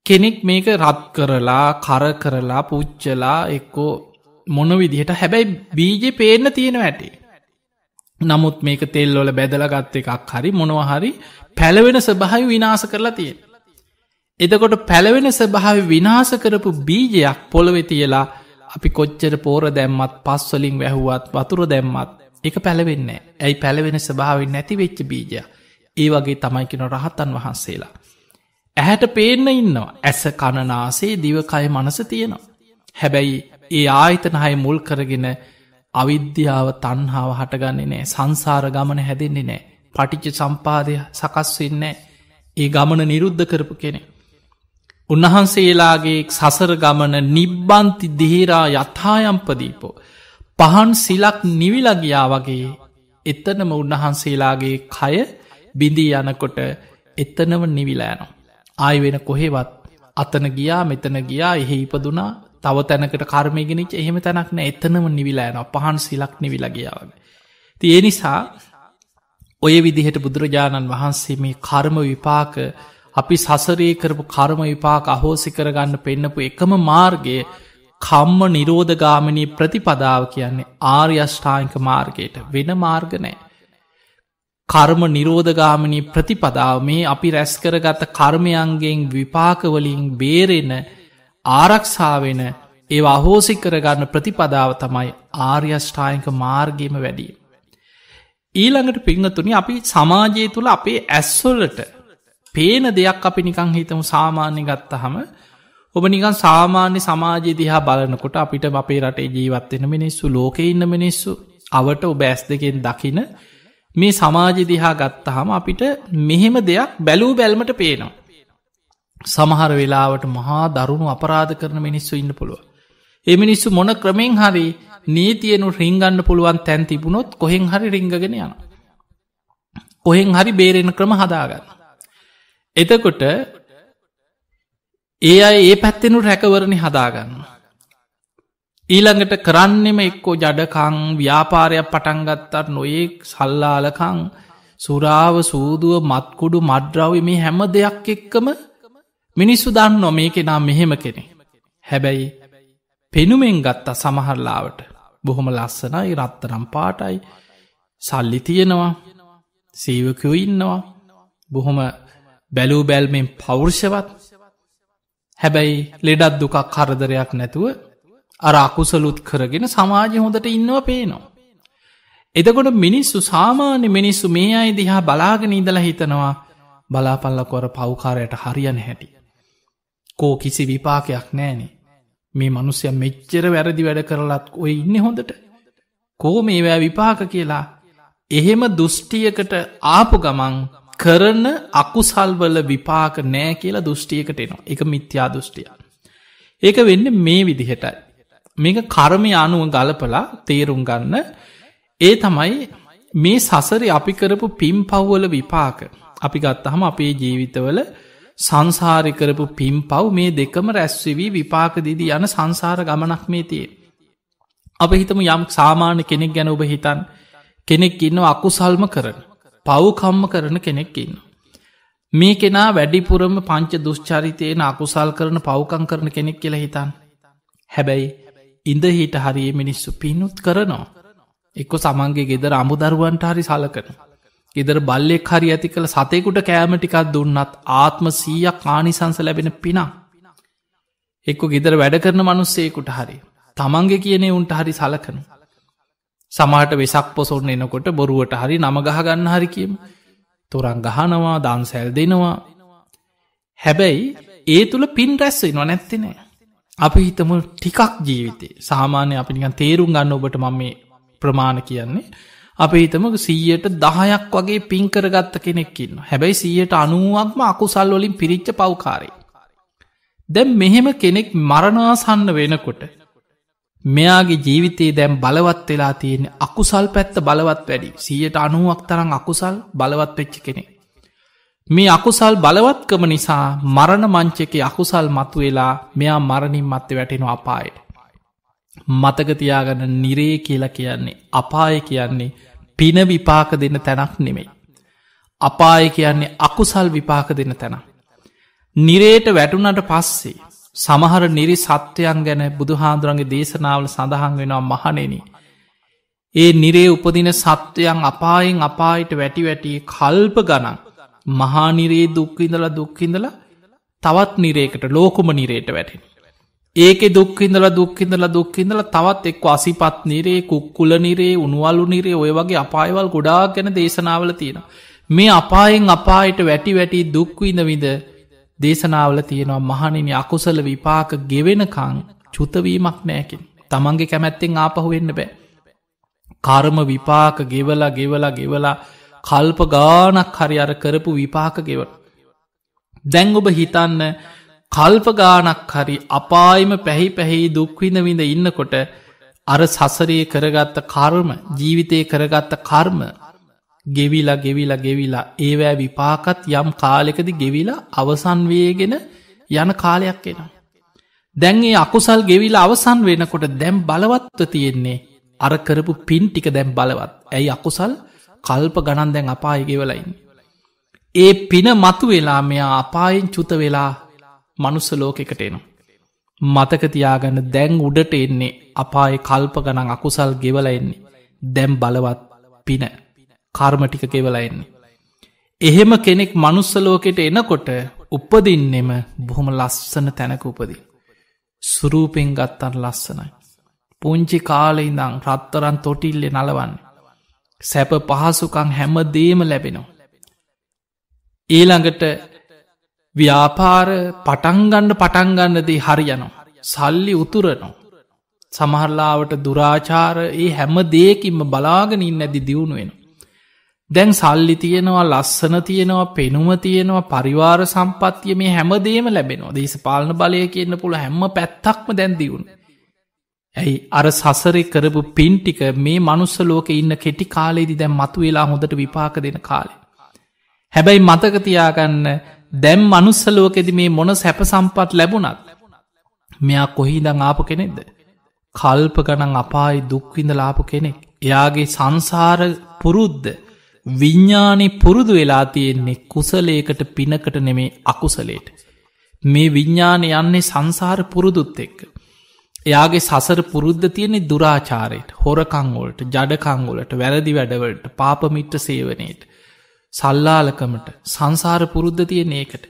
කෙනෙක් මේක රත් කරලා කර කරලා පුච්චලා එක්කෝ මොන විදිහට හැබැයි බීජ පේන්න තියෙන ඇටේ. නමුත් මේක තෙල්ලොල බැදලගත්ත එකක් හරි මොනවහරි පැළවෙන සභහයි විනාස කරලා තියෙන. එතකොට පැළවෙන සභාව විනාස කරපු බීජයක් පොළවෙ තියලා අපි කොච්චර පෝර දැම්මත් පස්වලින් වැැහුවත් වතුර දැම්මත් එක පැළවෙන්න ඇයි පැළවෙන ස්භාවෙන් නැති වෙච්ච බීජයක්. ඒ වගේ තමයි කෙන රහත්තන් වහන්සේලා. ඇහැට පේන්න ඉන්නවා ඇස කණනාසේ දිවකය මනස තියෙනවා. හැබැයි ඒ ආයතනහය මුල් කරගෙන අවිද්‍යාව තන්හාාව හටගන්නේ නෑ සංසාර ගමන හැදෙන්නේ නෑ පටිච්ච සම්පාදය සකස්වෙන්නේ ඒ ගමන නිරුද්ධ කරපු කෙනෙ. උන්වහන්සේලාගේ සසර ගමන නිබ්බන්ති දිහිරා යථායම්පදීපෝ. පහන් සිලක් නිවිලගියා වගේ එතනම උන්වහන්සේලාගේ කය බිඳී යනකොට එතනව නිවිලෑනවා. ආය වෙන කොහෙවත් අතන ගියා මෙතන ගියා එහි ඉපදුනා තව තැනකට කර්මයගෙනච එහෙම තැනක් නෑ එතනම නිවිලෑනවා පහන් සිලක් නිවිලගියාවගේ. ති ඒ නිසා ඔය විදිහට බුදුරජාණන් වහන්සේ මේ කර්ම විපාක අපි සසරේ කරපු කර්ම විපාක අහෝසි කරගන්න පෙන්නපු එකම මාර්ගය කම්ම නිරෝධගාමනී ප්‍රතිපදාව කියන්නේ ආර්යෂ්ඨායික මාර්ගයට වෙන මාර්ගනෑ. කර්ම නිරෝධගාමිනී ප්‍රතිපදාව මේ අපි රැස්කරගත කර්මයන්ගෙන් විපාකවලින් බේරෙන ආරක්ෂාවෙන ඒ අහෝසි කරගන්න ප්‍රතිපදාව තමයි ආර්යෂ්ඨායික මාර්ගයම වැඩි. ඊළඟට පිංහතුනි අපි සමාජය තුළ අපේ ඇස්වලට පේන දෙයක් අපි නිකං හිතම සාමාන්‍ය ගත්තහම ඔබ නිකන් සාමාන්‍ය සමාජය දිහා බලනකොට අපිට අපේ රටේ ජීවත්වෙන මිනිස්සු ලෝක ඉන්න මිනිස්සු අවට ඔබ ඇස් දෙකෙන් දකින මේ සමාජ දිහා ගත්තහම අපිට මෙහෙම දෙයක් බැලූ බැල්මට පේනවා. සමහර වෙලාවට මහා දරුණු අපරාධ කරන මිනිස්සු ඉන්න පුළුව. එමිනිස්සු මොන ක්‍රමෙන් හරි නීතියනු රිංගන්න පුළුවන් තැන් තිබුණොත් කොහෙෙන් හරි රිංගෙන යන. කොහෙෙන් හරි බේරෙන ක්‍රම හදාගන්න. එතකොට ඒ අයි ඒ පැත්තෙනු රැකවරණි හදාගන්න. ඊළඟට කරන්නෙම එක්කෝ ජඩකං ව්‍යාපාරයක් පටන්ගත්තත් නොයෙක් සල්ලාලකං සුරාව සූදුව මත්කුඩු මද්‍රව්‍ය මේ හැම දෙයක් එක්කම මිනිස්සු දන්න නො මේ කෙනා මෙහෙම කෙනෙ. හැබැයි පෙනුමෙන් ගත්තා සමහරලාවට බොහොම ලස්සනයි රත්තරම් පාටයි සල්ලි තියෙනවා සීවකයෝ ඉන්නවා බොහොම බැලූ බැල්මෙන් පෞර්ෂවත් හැබැයි ලෙඩත් දුකක් කරදරයක් නැතුව අර අකුසලුත් කරගෙන සමාජ හොඳට ඉන්නවා පේනවා. එදකොට මිනිස්සු සාමාන්‍ය මිනිස්සු මේ අයි දිහා බලාගෙන ඉඳලා හිතනවා බලාපල්ලකොර පවකාරයට හරියන හැටි. කෝ කිසි විපාකයක් නෑනේ. මේ මනුස්්‍ය මෙච්චර වැරදි වැඩ කරලත් ඔය ඉන්න හොඳට. කෝ මේවැ විපාක කියලා එහෙම දුෘෂ්ටියකට ආපු ගමන් කරන අකුසල්වල විපාක නෑ කියලා දුෘෂ්ටියකට එනවා එක මිත්‍යා දුෘෂ්ටිය. ඒක වෙන්න මේ විදිහටයි. මේක කර්මය අනුව ගලපලා තේරුම් ගන්න ඒ තමයි මේ සසර අපි කරපු පිම් පව්වල විපාක අපි ගත්තහම අපේ ජීවිතවල සංසාරි කරපු පිම් පව් මේ දෙකම රැස්වවී විපාක දිදී යන සංසාර ගමනක් මේ තිය. අප හිතම යම් සාමාන්‍ය කෙනෙක් ගැන ඔබ හිතන් කෙනෙක් ඉන්න අකුසල්ම කරන පව්කම්ම කරන කෙනෙක් ඉන්න. මේ කෙනා වැඩිපුරම පංච දුෂ්චරිතයන අකුසල් කරන පව්කං කරන කෙනෙක් කියලා හිතන්. හැබැයි ඉඳහිට හරියේ මිනිස්සු පිනුත් කරනවා. එක්කො සමන්ගේ ගෙදර අමුදරුවන්ට හරි සලකන. ගෙදර බල්ලෙක් හරි ඇති කළ සතෙකුට කෑමටිකක් දුන්නත් ආත්ම සීයක් ආනිසංස ලැබෙන පිනා. එක්කො ගෙදර වැඩ කරන මනුස්සේකුට හරි. තමන්ගේ කියනේ උන්ට හරි සලකනු. සමට වෙසක් පොසොන් එනකොට බොරුවට හරි නමගහගන්න හරි කියීම. තොරන් ගහනවා දන්සැල් දෙනවා හැබැයි ඒ තුළ පින් රැස්වෙනවා නැත්තිනෑ අපි හිතම ටිකක් ජීවිතේ සාමාන්‍ය අපිනිකන් තේරුම් ගන්න ඔබට මම මේ ප්‍රමාණ කියන්නේ අපේ හිතම සීයට දහයක් වගේ පින්කරගත්ත කෙනෙක්කින්න හැබැයි සීයට අනුවක්ම අකුසල් වලින් පිරිච්ච පවකාරේ දැම් මෙහෙම කෙනෙක් මරණාසන්න වෙනකොට මෙයාගේ ජීවිතයේ දැම් බලවත් වෙලා තියෙන අකුසල් පැත්ත බලවත් වැඩි සීයට අනුවක් තරම් අකුසල් බලවත් වෙච්චි කෙනෙක් මේ අකුසල් බලවත්කම නිසා මරණ මංචකේ අකුසල් මතුවෙලා මෙයා මරණින් මත්ත වැටෙන අපායට. මතකතියාගන්න නිරේ කියලා කියන්නේ අපාය කියන්නේ පින විපාක දෙන්න තැනක් නෙමෙයි. අපාය කියන්නේ අකුසල් විපාක දෙන්න තැන. නිරේට වැටුනට පස්සේ සමහර නිරි සත්‍යයන් ගැන බුදුහාන්දුරන්ගේ දේශනාවල සඳහන් වෙනවා මහනෙනි. ඒ නිරේ උපදින සත්‍යයන් අපායෙන් අපායට වැටි වැටී කල්ප ගනන් මහානිරේ දුක්විඳලා දුක්කිඳලා තවත් නිරේකට ලෝකුම නිරේට වැටෙන. ඒක දුක්කිඉඳලා දුක්කිඉඳලා දුක්කිඉඳලා තවත් එක් අසිපත් නිරේ කුක්කුල නිරේ උනුවලු නිරේ ඔය වගේ අපායවල් ගොඩා ගැන දේශනාවල තියෙන. මේ අපායෙන් අපායට වැටි වැටි දුක්විඳවිද දේශනාවල තියෙනවා මහනිනි අකුසල විපාක ගෙවෙනකං චුතවීමක් නෑකින්. තමන්ගේ කැමැත්තෙන් ආපහුවෙන්න බෑ. කර්ම විපාක ගෙවලා ගෙවලා ගෙවලා කල්ප ගානක් හරි අර කරපු විපාකගෙවට. දැං ඔබ හිතන්න කල්ප ගානක් හරි අපායිම පැහි පැහි දුක්විඳවිඳ ඉන්නකොට අර සසරයේ කරගත්ත කර්ම ජීවිතය කරගත්ත කර්ම ගෙවිලා ගෙවිලා ගෙවිලා ඒවෑ විපාකත් යම් කාලෙකද ගෙවිලා අවසන්වයගෙන යන කාලයක් එෙන. දැන්ඒ අකුසල් ගෙවිලා අවසන් වෙනකොට දැම් බලවත්ව තියෙන්නේ අර කරපු පින් ටික දැම් බලවත් ඇයි අකුසල් කල්ප ගණන් දැන් අපායගෙවලයින්න. ඒ පින මතු වෙලා මෙයා අපායෙන් චුත වෙලා මනුස්ස ලෝකෙකට එනවා. මතකතියාගන්න දැන් උඩට එන්නේ අපාය කල්ප ගනන් අකුසල් ගෙවල එන්නේ. දැම් බලවත් පින කර්මටික කෙවලයන්නේ. එහෙම කෙනෙක් මනුස්සලෝකෙට එනකොට උපදින්නෙම බොහොම ලස්සන තැනක උපදි. සුරූපෙන් ගත්තන් ලස්සනයි. පුංචි කාලෙඉඳං රත්තරන් තොටිල්ලෙ නලවන්නේ. සැප පහසුකං හැම දේම ලැබෙනවා. ඊළඟට ව්‍යාපාර පටන්ගන්න පටන්ගන්නදී හරියනවා. සල්ලි උතුරනවා. සමහරලාවට දුරාචාර ඒ හැම දේකින්ම බලාගෙනින් ඇදි දියුණුවෙන. දැන් සල්ලි තියෙනවා ලස්සන තියෙනවා පෙනුම තියෙනවා පරිවාර සම්පත්තිය මේ හැමදේම ලැබෙනවා දේශපාලන බලය කියන්න පුළ හැම පැත්තක්ම දැන්දිවුණ. ඇයි අර සසරෙ කරපු පින්ටික මේ මනුස්සලෝක ඉන්න කෙටි කාලේදි දැම් මතු වෙලා හොඳට විපාක දෙන කාලෙ. හැබැයි මතකතියාගන්න දැම් මනුස්සලෝකෙද මේ මොන සැප සම්පත් ලැබුණත් මෙයා කොහිදං ආපු කෙනෙක්ද. කල්ප ගනන් අපායි දුක්විඳ ලාපු කෙනෙක්. එයාගේ සංසාර පුරුද්ධ විඤ්ඥානි පුරුදු වෙලා තියෙන්නේ කුසලේකට පිනකට නෙමේ අකුසලේට. මේ විඤ්ඥාන යන්නේ සංසාර පුරුදුත් එක්ක. එයාගේ සසර පුරුද්ධ තියන්නේ දුරාචාරයට හොරකංවොලට ජඩකංගොලට වැරදි වැඩවලට පාපමිට්ට සේවනයට සල්ලාලකමට සංසාර පුරුද්ධ තියෙන ඒකට.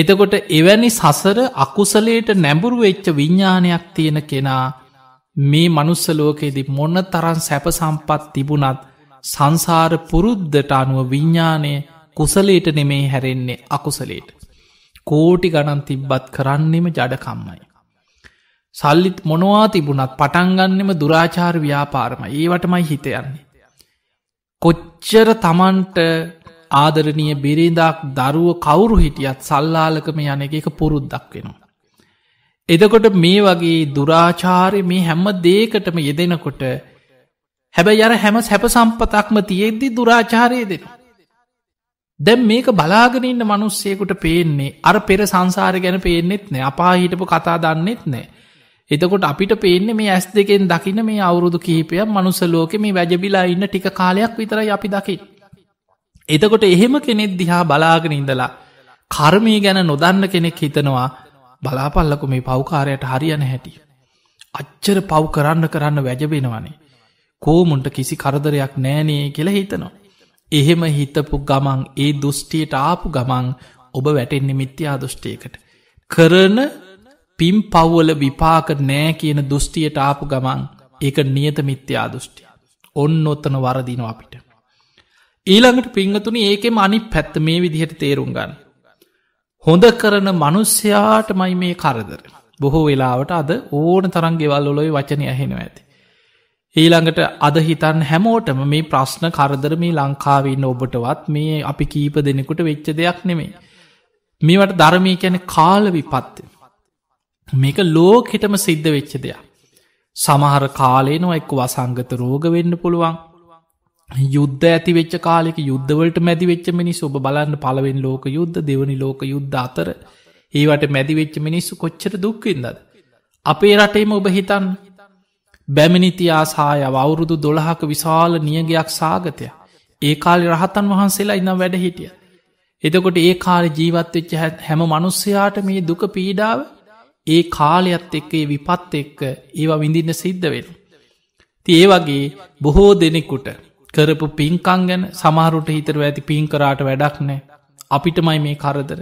එතකොට එවැනි සසර අකුසලයට නැඹුරු වෙච්ච විඤ්ඥානයක් තියෙන කෙනා මේ මනුස්සලෝකෙදි මොන්න තරන් සැප සම්පත් තිබුණත් සංසාර පුරුද්ධට අනුව විඤ්ඥානය කුසලේට නෙමේ හැරෙන්නේ අකුසලේට. කෝටි ගණන් තිබ්බත් කරන්නෙම ජඩකම්මයි. සල්ලිත් මොනවා තිබුණත් පටන්ගන්නෙම දුරාචාර ව්‍යාපාරම ඒවටමයි හිතයන්නේ. කොච්චර තමන්ට ආදරණය බිරිඳක් දරුව කවුරු හිටියත් සල්ලාලකම යන එක පුරුද්දක් වෙනවා. එදකොට මේ වගේ දුරාචාරය මේ හැම්ම දේකටම යෙදෙනකොට හැබැ යර හැම සැප සම්පතක්ම තියෙද්දි දුරාචාරය දෙෙන. දැම් මේක බලාගෙනඉන්න මනුස්සයකුට පේන්නේ අර පෙර සංසාර ගැන පේන්නෙත් නෑ අපා හිටපු කතා දන්නෙත් නෑ එතකොට අපිට පේන්න මේ ඇස් දෙකෙන් දකින මේ අවුරුදු කිහිපයක් මනුසලෝක මේ වැජබිලා ඉන්න ටික කාලයක් විතරයි අපි දකි. එතකොට එහෙම කෙනෙක් දිහා බලාගෙන ඉඳලා කර්මී ගැන නොදන්න කෙනෙක් හිතනවා බලාපල්ලකු මේ පෞකාරයට හරියන හැටිය. අච්චර පව් කරන්න කරන්න වැජබෙනවනේ. කෝමුන්ට කිසි කරදරයක් නෑනේ කියලා හිතනවා. එහෙම හිතපු ගමන් ඒ දෘෂ්ටියට ආපු ගමන් ඔබ වැටෙන්නේ මිත්‍යා දෘෂ්ටියකට. කරන පිම් පව්වල විපාක නෑ කියන දෘෂ්ටියට ආපු ගමන් එක නියත මිත්‍යා දෘෂ්ටිය. ඔන්න ඔත්තන වරදිනවා අපිට. ඊළඟට පිංහතුනි ඒකෙම අනි පැත්ත මේ විදිහට තේරුම් ගන්න. හොඳ කරන මනුස්්‍යයාට මයි මේ කරදර. බොහෝ වෙලාවට අද ඕන තරන් ගෙවල් ඔලොයි වචනය ඇහෙනව ඇති. ඊළඟට අද හිතන් හැමෝටම මේ ප්‍රශ්න කරදර මේ ලංකාවන්න ඔබටවත් මේ අපි කීප දෙනෙකුට වෙච්ච දෙයක් නෙමේ. මේවට ධර්මී කැන කාල විපත්ය. මේක ලෝකෙටම සිද්ධ වෙච්ච දෙයක්. සමහර කාලේනවා එක්ක වසංගත රෝග වෙන්න පුළුවන් යුද්ධ ඇති වෙච්ච කාලෙක යුද්ධවලට මැදිවෙච්ච මිනිස් ඔබ බලන්න පලවෙෙන් ලෝක යුද්ධ දෙවනි ලෝක යුද්ධ අතර ඒවට මැදිවෙච්ච මිනිස්සු කොච්චර දුක්කින්දද. අපේ රටේම ඔබ හිතන් බැමිනිතියාසාය අවුරුදු දොළහක විශාල නියගයක් සාගතය. ඒ කාලි රහතන් වහන්සේලා ඉන්නම් වැඩ හිටිය. එතකොට ඒ කාල ජීවත්වෙච්ච හැම මනුස්්‍යයාට මේ දුක පීඩාව ඒ කාලයක්ත් එක්ක ඒ විපත් එක්ක ඒවා විඳින්න සිද්ධවෙන. ති ඒ වගේ බොහෝ දෙනෙකුට කරපු පින්කං ගැන සමහරුට හිතර ඇති පින් කරාට වැඩක් නෑ අපිටමයි මේ කරදර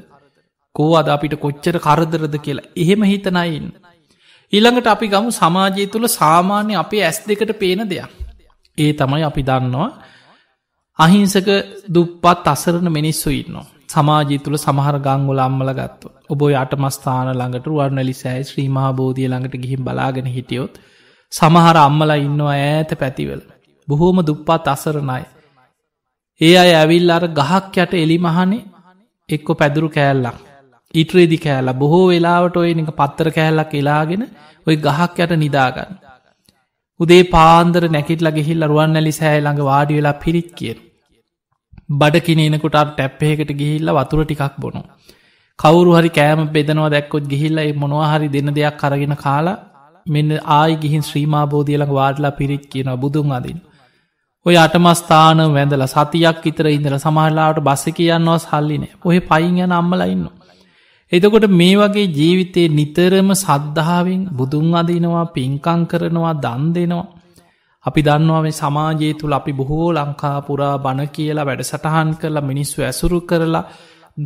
කෝ අද අපිට කොච්චර කරදරද කියලා එහෙම හිතනයින්න. ඊළඟට අපි ගමු සමාජය තුළ සාමාන්‍ය අපේ ඇස් දෙකට පේන දෙයක්. ඒ තමයි අපි දන්නවා අහිංසක දුප්පත් අසරණ මිනිස්සු ඉන්නවා. සමාජය තුළ සමහර ගංගොල අම්මල ගත්තු. ඔබයි අටමස්ථාන ළඟට වර්ණලි සෑ ශ්‍රීමහා බෝධිය ළඟට ගිහිම් බලාගෙන හිටියොත්. සමහර අම්මල ඉන්නවා ඈත පැතිවල. බොහෝම දුප්පත් අසරණයි. ඒ අය ඇවිල් අර ගහක් යට එලිමහනේ එක්කො පැදුරු කෑල්ලක්. ඉට්‍රේදි කෑල්ල බොහෝ වෙලාවට ඔය එක පත්තර කෑල්ලක් එලාගෙන ඔය ගහක් යට නිදාගන්න. උදේ පාන්දර නැකිටල ගෙහිල්ල රුවන් ඇලි සෑ ළඟ වාඩි වෙලා පිරිත් කියෙන්. බඩකිනනකොට ටැප්පයකට ගිහිල්ල වතුර ටිකක් බොනු. කවුරු හරි කෑම බෙදනවා දැක්කොත් ගිහිල්ල මොනවා හරි දෙන්න දෙයක් කරගෙන කාලා මෙන්න ආයි ගිහින් ශ්‍රීමාබෝධියලක් වාඩලා පිරික් කියන බුදුන් අදින්. ඔය අටමස්ථාන වැඳල සතියක් ඉතර ඉඳල සමහරලාට බස්ස කියන්නවා සල්ලින ඔහ පයින් යන අම්මලඉන්න. එතකොට මේ වගේ ජීවිතයේ නිතරම සද්ධාවෙන් බුදුන් අදිනවා පින්කං කරනවා දන් දෙනවා. අපි දන්නවා සමාජයේ තුළ අපි බොහෝ ලංකාපුරා බණ කියලා වැඩසටහන් කරලා මිනිස්සු ඇසුරු කරලා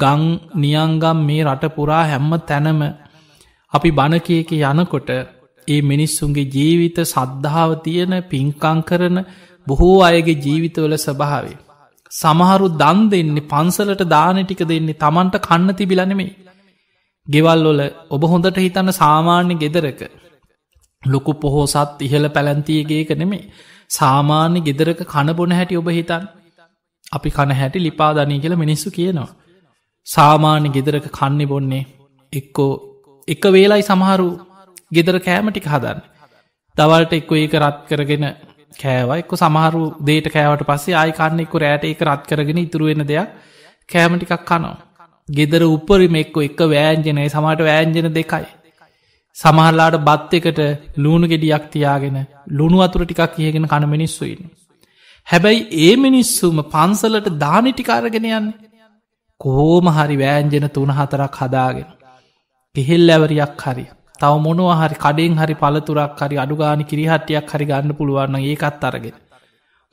ගං නියංගම් මේ රටපුරා හැම්ම තැනම අපි බණකයක යනකොට ඒ මිනිස්සුන්ගේ ජීවිත සද්ධාව තියෙන පින්කං කරන බොහෝ අයගේ ජීවිතවල ස්භාවේ. සමහරු දන් දෙන්නේ පන්සලට දාන ටික දෙන්නේ තමන්ට කන්න තිබිලනෙමේ. ගෙවල්ලොල ඔබ හොඳට හිතන්න සාමාන්‍ය ගෙදරක ලොකු පොහෝසත් ඉහළ පැළැන්තියගේක නෙමේ. සාමාන්‍ය ගෙදරක කණබොන හැටි ඔබ හිතන්. අපි කණ හැටි ලිපාදනී කියල මිනිස්සු කියනවා. සාමාන්‍ය ගෙදරක කන්නෙ බොන්නේ එක්කෝ එක වේලයි සමහරු ගෙදර කෑමටික හදන්න. දවල්ට එක්ක ඒක රත් කරගෙන කෑව එක්ක සමහරු දේට කෑවට පස්සේ ආයකන්න එක්ක රෑට එක රත් කරගෙන ඉතුරුවෙන දෙයක් කෑමටිකක් කනෝ. ගෙදර උපරිම එක්ක එක වෑන්ජනය සමට වෑන්ජන දෙකයි. සමහරලාට බත් එකට ලුණු ගෙඩියක් තියාගෙන ලුණු අතුර ටිකක් කියගෙන කන මිනිස්සු ඉන්න. හැබැයි ඒ මිනිස්සුම පන්සලට දානිටිකාරගෙන යන්න. කෝම හරි වෑන්ජන තුන හතරක් හදාගෙන. කෙහෙල් ඇවරයක් හරි තව මොනුව හරි කඩෙන් හරි පළතුරක් හරි අඩුගානි කිරිහට්ටියක් හරි ගන්න පුළුවන්න ඒකත් අරගෙන.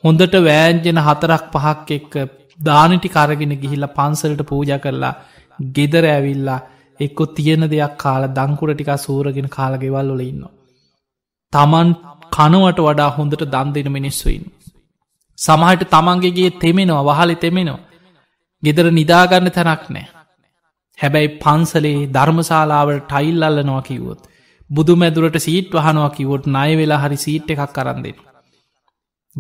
හොඳට වෑන්ජන හතරක් පහක් එක්ක දානටිකාරගෙන ගිහිල්ල පන්සලට පූජ කරලා ගෙදර ඇවිල්ලා එක්කො තියෙන දෙයක් කාලා දංකුර ටික සූරගෙන කාලගෙවල් ොල ඉන්න. තමන් කනුවට වඩා හොඳට දන් දෙන මිනිස්සුයින්. සමහට තමන්ගේගේ තෙමෙනවා වහලි තෙමෙනවා. ගෙදර නිදාගන්න තැනක් නෑ. හැබැයි පන්සලේ ධර්මශාලාවල ටයිල් අල්ලනවා කිවොත්. බුදු මැදුරට සීට් වහනවා කිවොත් නය වෙලා හරි සීට් එකක් කරන්දෙන්.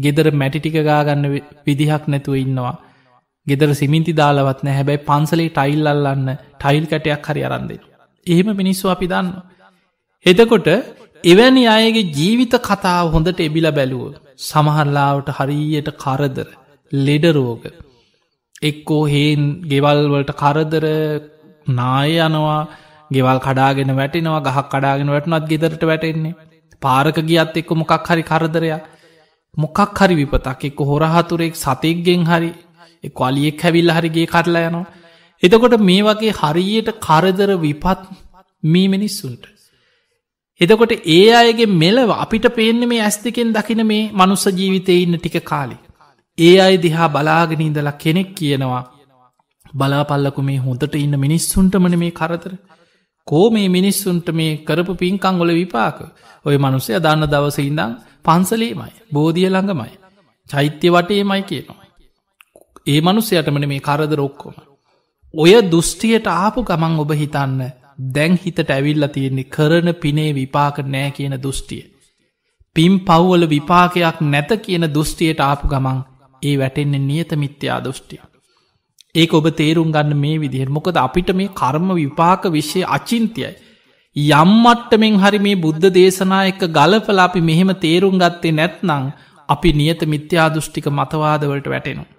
ගෙදර මැටිටික ගාගන්න විදිහක් නැතුව ඉන්නවා. ගෙදර සිමින්ති දාලවත් නෑ හැබැයි පන්සලේ ටයිල් අල්ලන්න ටයිල් කැටයක් හරි අරන්දේ. එහෙම මිනිස්සු අපි දන්න. එතකොට එවැනි අයගේ ජීවිත කතාව හොඳට එබිල බැලුව. සමහරලාවට හරියට කරදර ලෙඩරෝග. එක්කෝ හේන් ගෙවල්වලට කරදර නාය යනවා ගෙවල් කඩාගෙන වැටෙනවා ගහක් කඩාගෙන වැටනත් ගෙදරට වැටෙන්නේ. පාරක ගියත් එක්ක මොකක් හරි කරදරයා මොකක් හරි විපතක් එක්ක හොරහතුරෙක් සතෙක්ගෙන් හරි කොලියෙක් හැවිල් හරිගේ කරලා යනවා. එතකොට මේ වගේ හරියට කරදර විපත් මේ මිනිස්සුන්ට. එතකොට ඒ අයගේ මෙලව අපිට පේන්න මේ ඇස් දෙකෙන් දකින මේ මනුස්ස ජීවිතය ඉන්න ටික කාලි. ඒ අයි දිහා බලාගෙන ඉඳලා කෙනෙක් කියනවා බලාපල්ලකු මේ හොඳට ඉන්න මිනිස්සුන්ටමන මේ කරතර. කෝ මේ මිනිස්සුන්ට මේ කරපු පින්කංගොල විපාක ඔය මනුස්සය දන්න දවස ඉඳං පන්සලේමයි බෝධිය ළඟමයි චෛත්‍ය වටේමයි කියනවා. ඒ මනුස්සයටමන මේ කරදර ඔක්කොම. ඔය දෘෂ්ටියට ආපු ගමන් ඔබ හිතන්න දැන් හිතට ඇවිල්ල තියෙන්නේ කරන පිනේ විපාක නෑ කියන දෘෂ්ටිය. පිම් පව්වල විපාකයක් නැත කියන දෘෂ්ටියට ආපු ගමන් ඒ වැටෙන්නේ නියත මිත්‍යා දෘෂ්ටිය. ඒක ඔබ තේරුම් ගන්න මේ විදිහෙත් මොකද අපිට මේ කර්ම විපාක විශ්ෂය අචින්තියයි. යම්මට්ටමෙන් හරි මේ බුද්ධ දේශනා එක ගලපලාපි මෙහෙම තේරුම් ගත්තේ නැත්නං අපි නියත මිත්‍යා දෘෂ්ටික මතවාදවලට වැටෙනවා.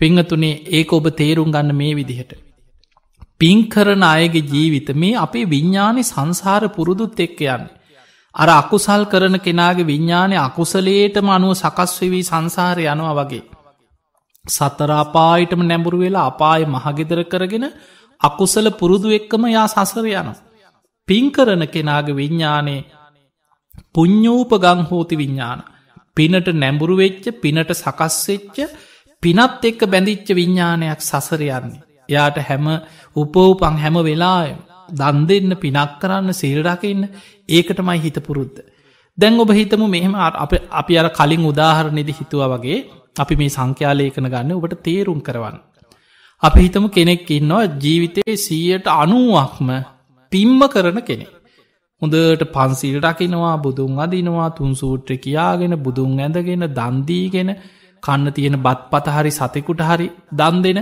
පංහතුනේ ඒක ඔබ තේරුම් ගන්න මේ විදිහට. පින්කරන අයගේ ජීවිත මේ අපේ විඤ්ඥානය සංසාර පුරුදුත් එක්ක යන්න. අර අකුසල් කරන කෙනාගේ විඤ්ඥානය අකුසලේටම අනුව සකස්වවී සංසාරය යනවා වගේ. සතරාපායිටම නැඹුරු වෙලා අපාය මහගෙදර කරගෙන අකුසල පුරුදු එක්කම යා සසර යන. පින්කරන කෙනාගේ විඤ්ඥානයේ පුං්ඥූප ගංහෝති විඤ්ඥාන. පිනට නැඹුරු වෙච්ච පිනට සකස්වෙච්ච පිනත් එක්ක බැඳිච්ච විඤ්ඥානයක් සසරයන්නේ. එයාට හැම උපෝපං හැම වෙලාය දන් දෙන්න පිනක් කරන්න සීල්රකඉන්න ඒකටමයි හිත පුරුද්ධ. දැන් ඔබ හිතම මෙහෙම අපි අර කලින් උදාහරණෙදි හිතුව වගේ අපි මේ සංඛ්‍යාලයකන ගන්න ඔබට තේරුම් කරවන්න. අපි හිතම කෙනෙක් ඉන්නවා ජීවිතයේ සීයට අනුවක්ම පිම්ම කරන කෙනෙ. හොඳට පන්සිල් රකිනවා බුදුන් අදිනවා තුන්සූට්‍ර කියාගෙන බුදුන් ඇඳගෙන දන්දීගෙන කන්න තියෙන බත් පතහරි සතෙකුට හරි දන් දෙෙන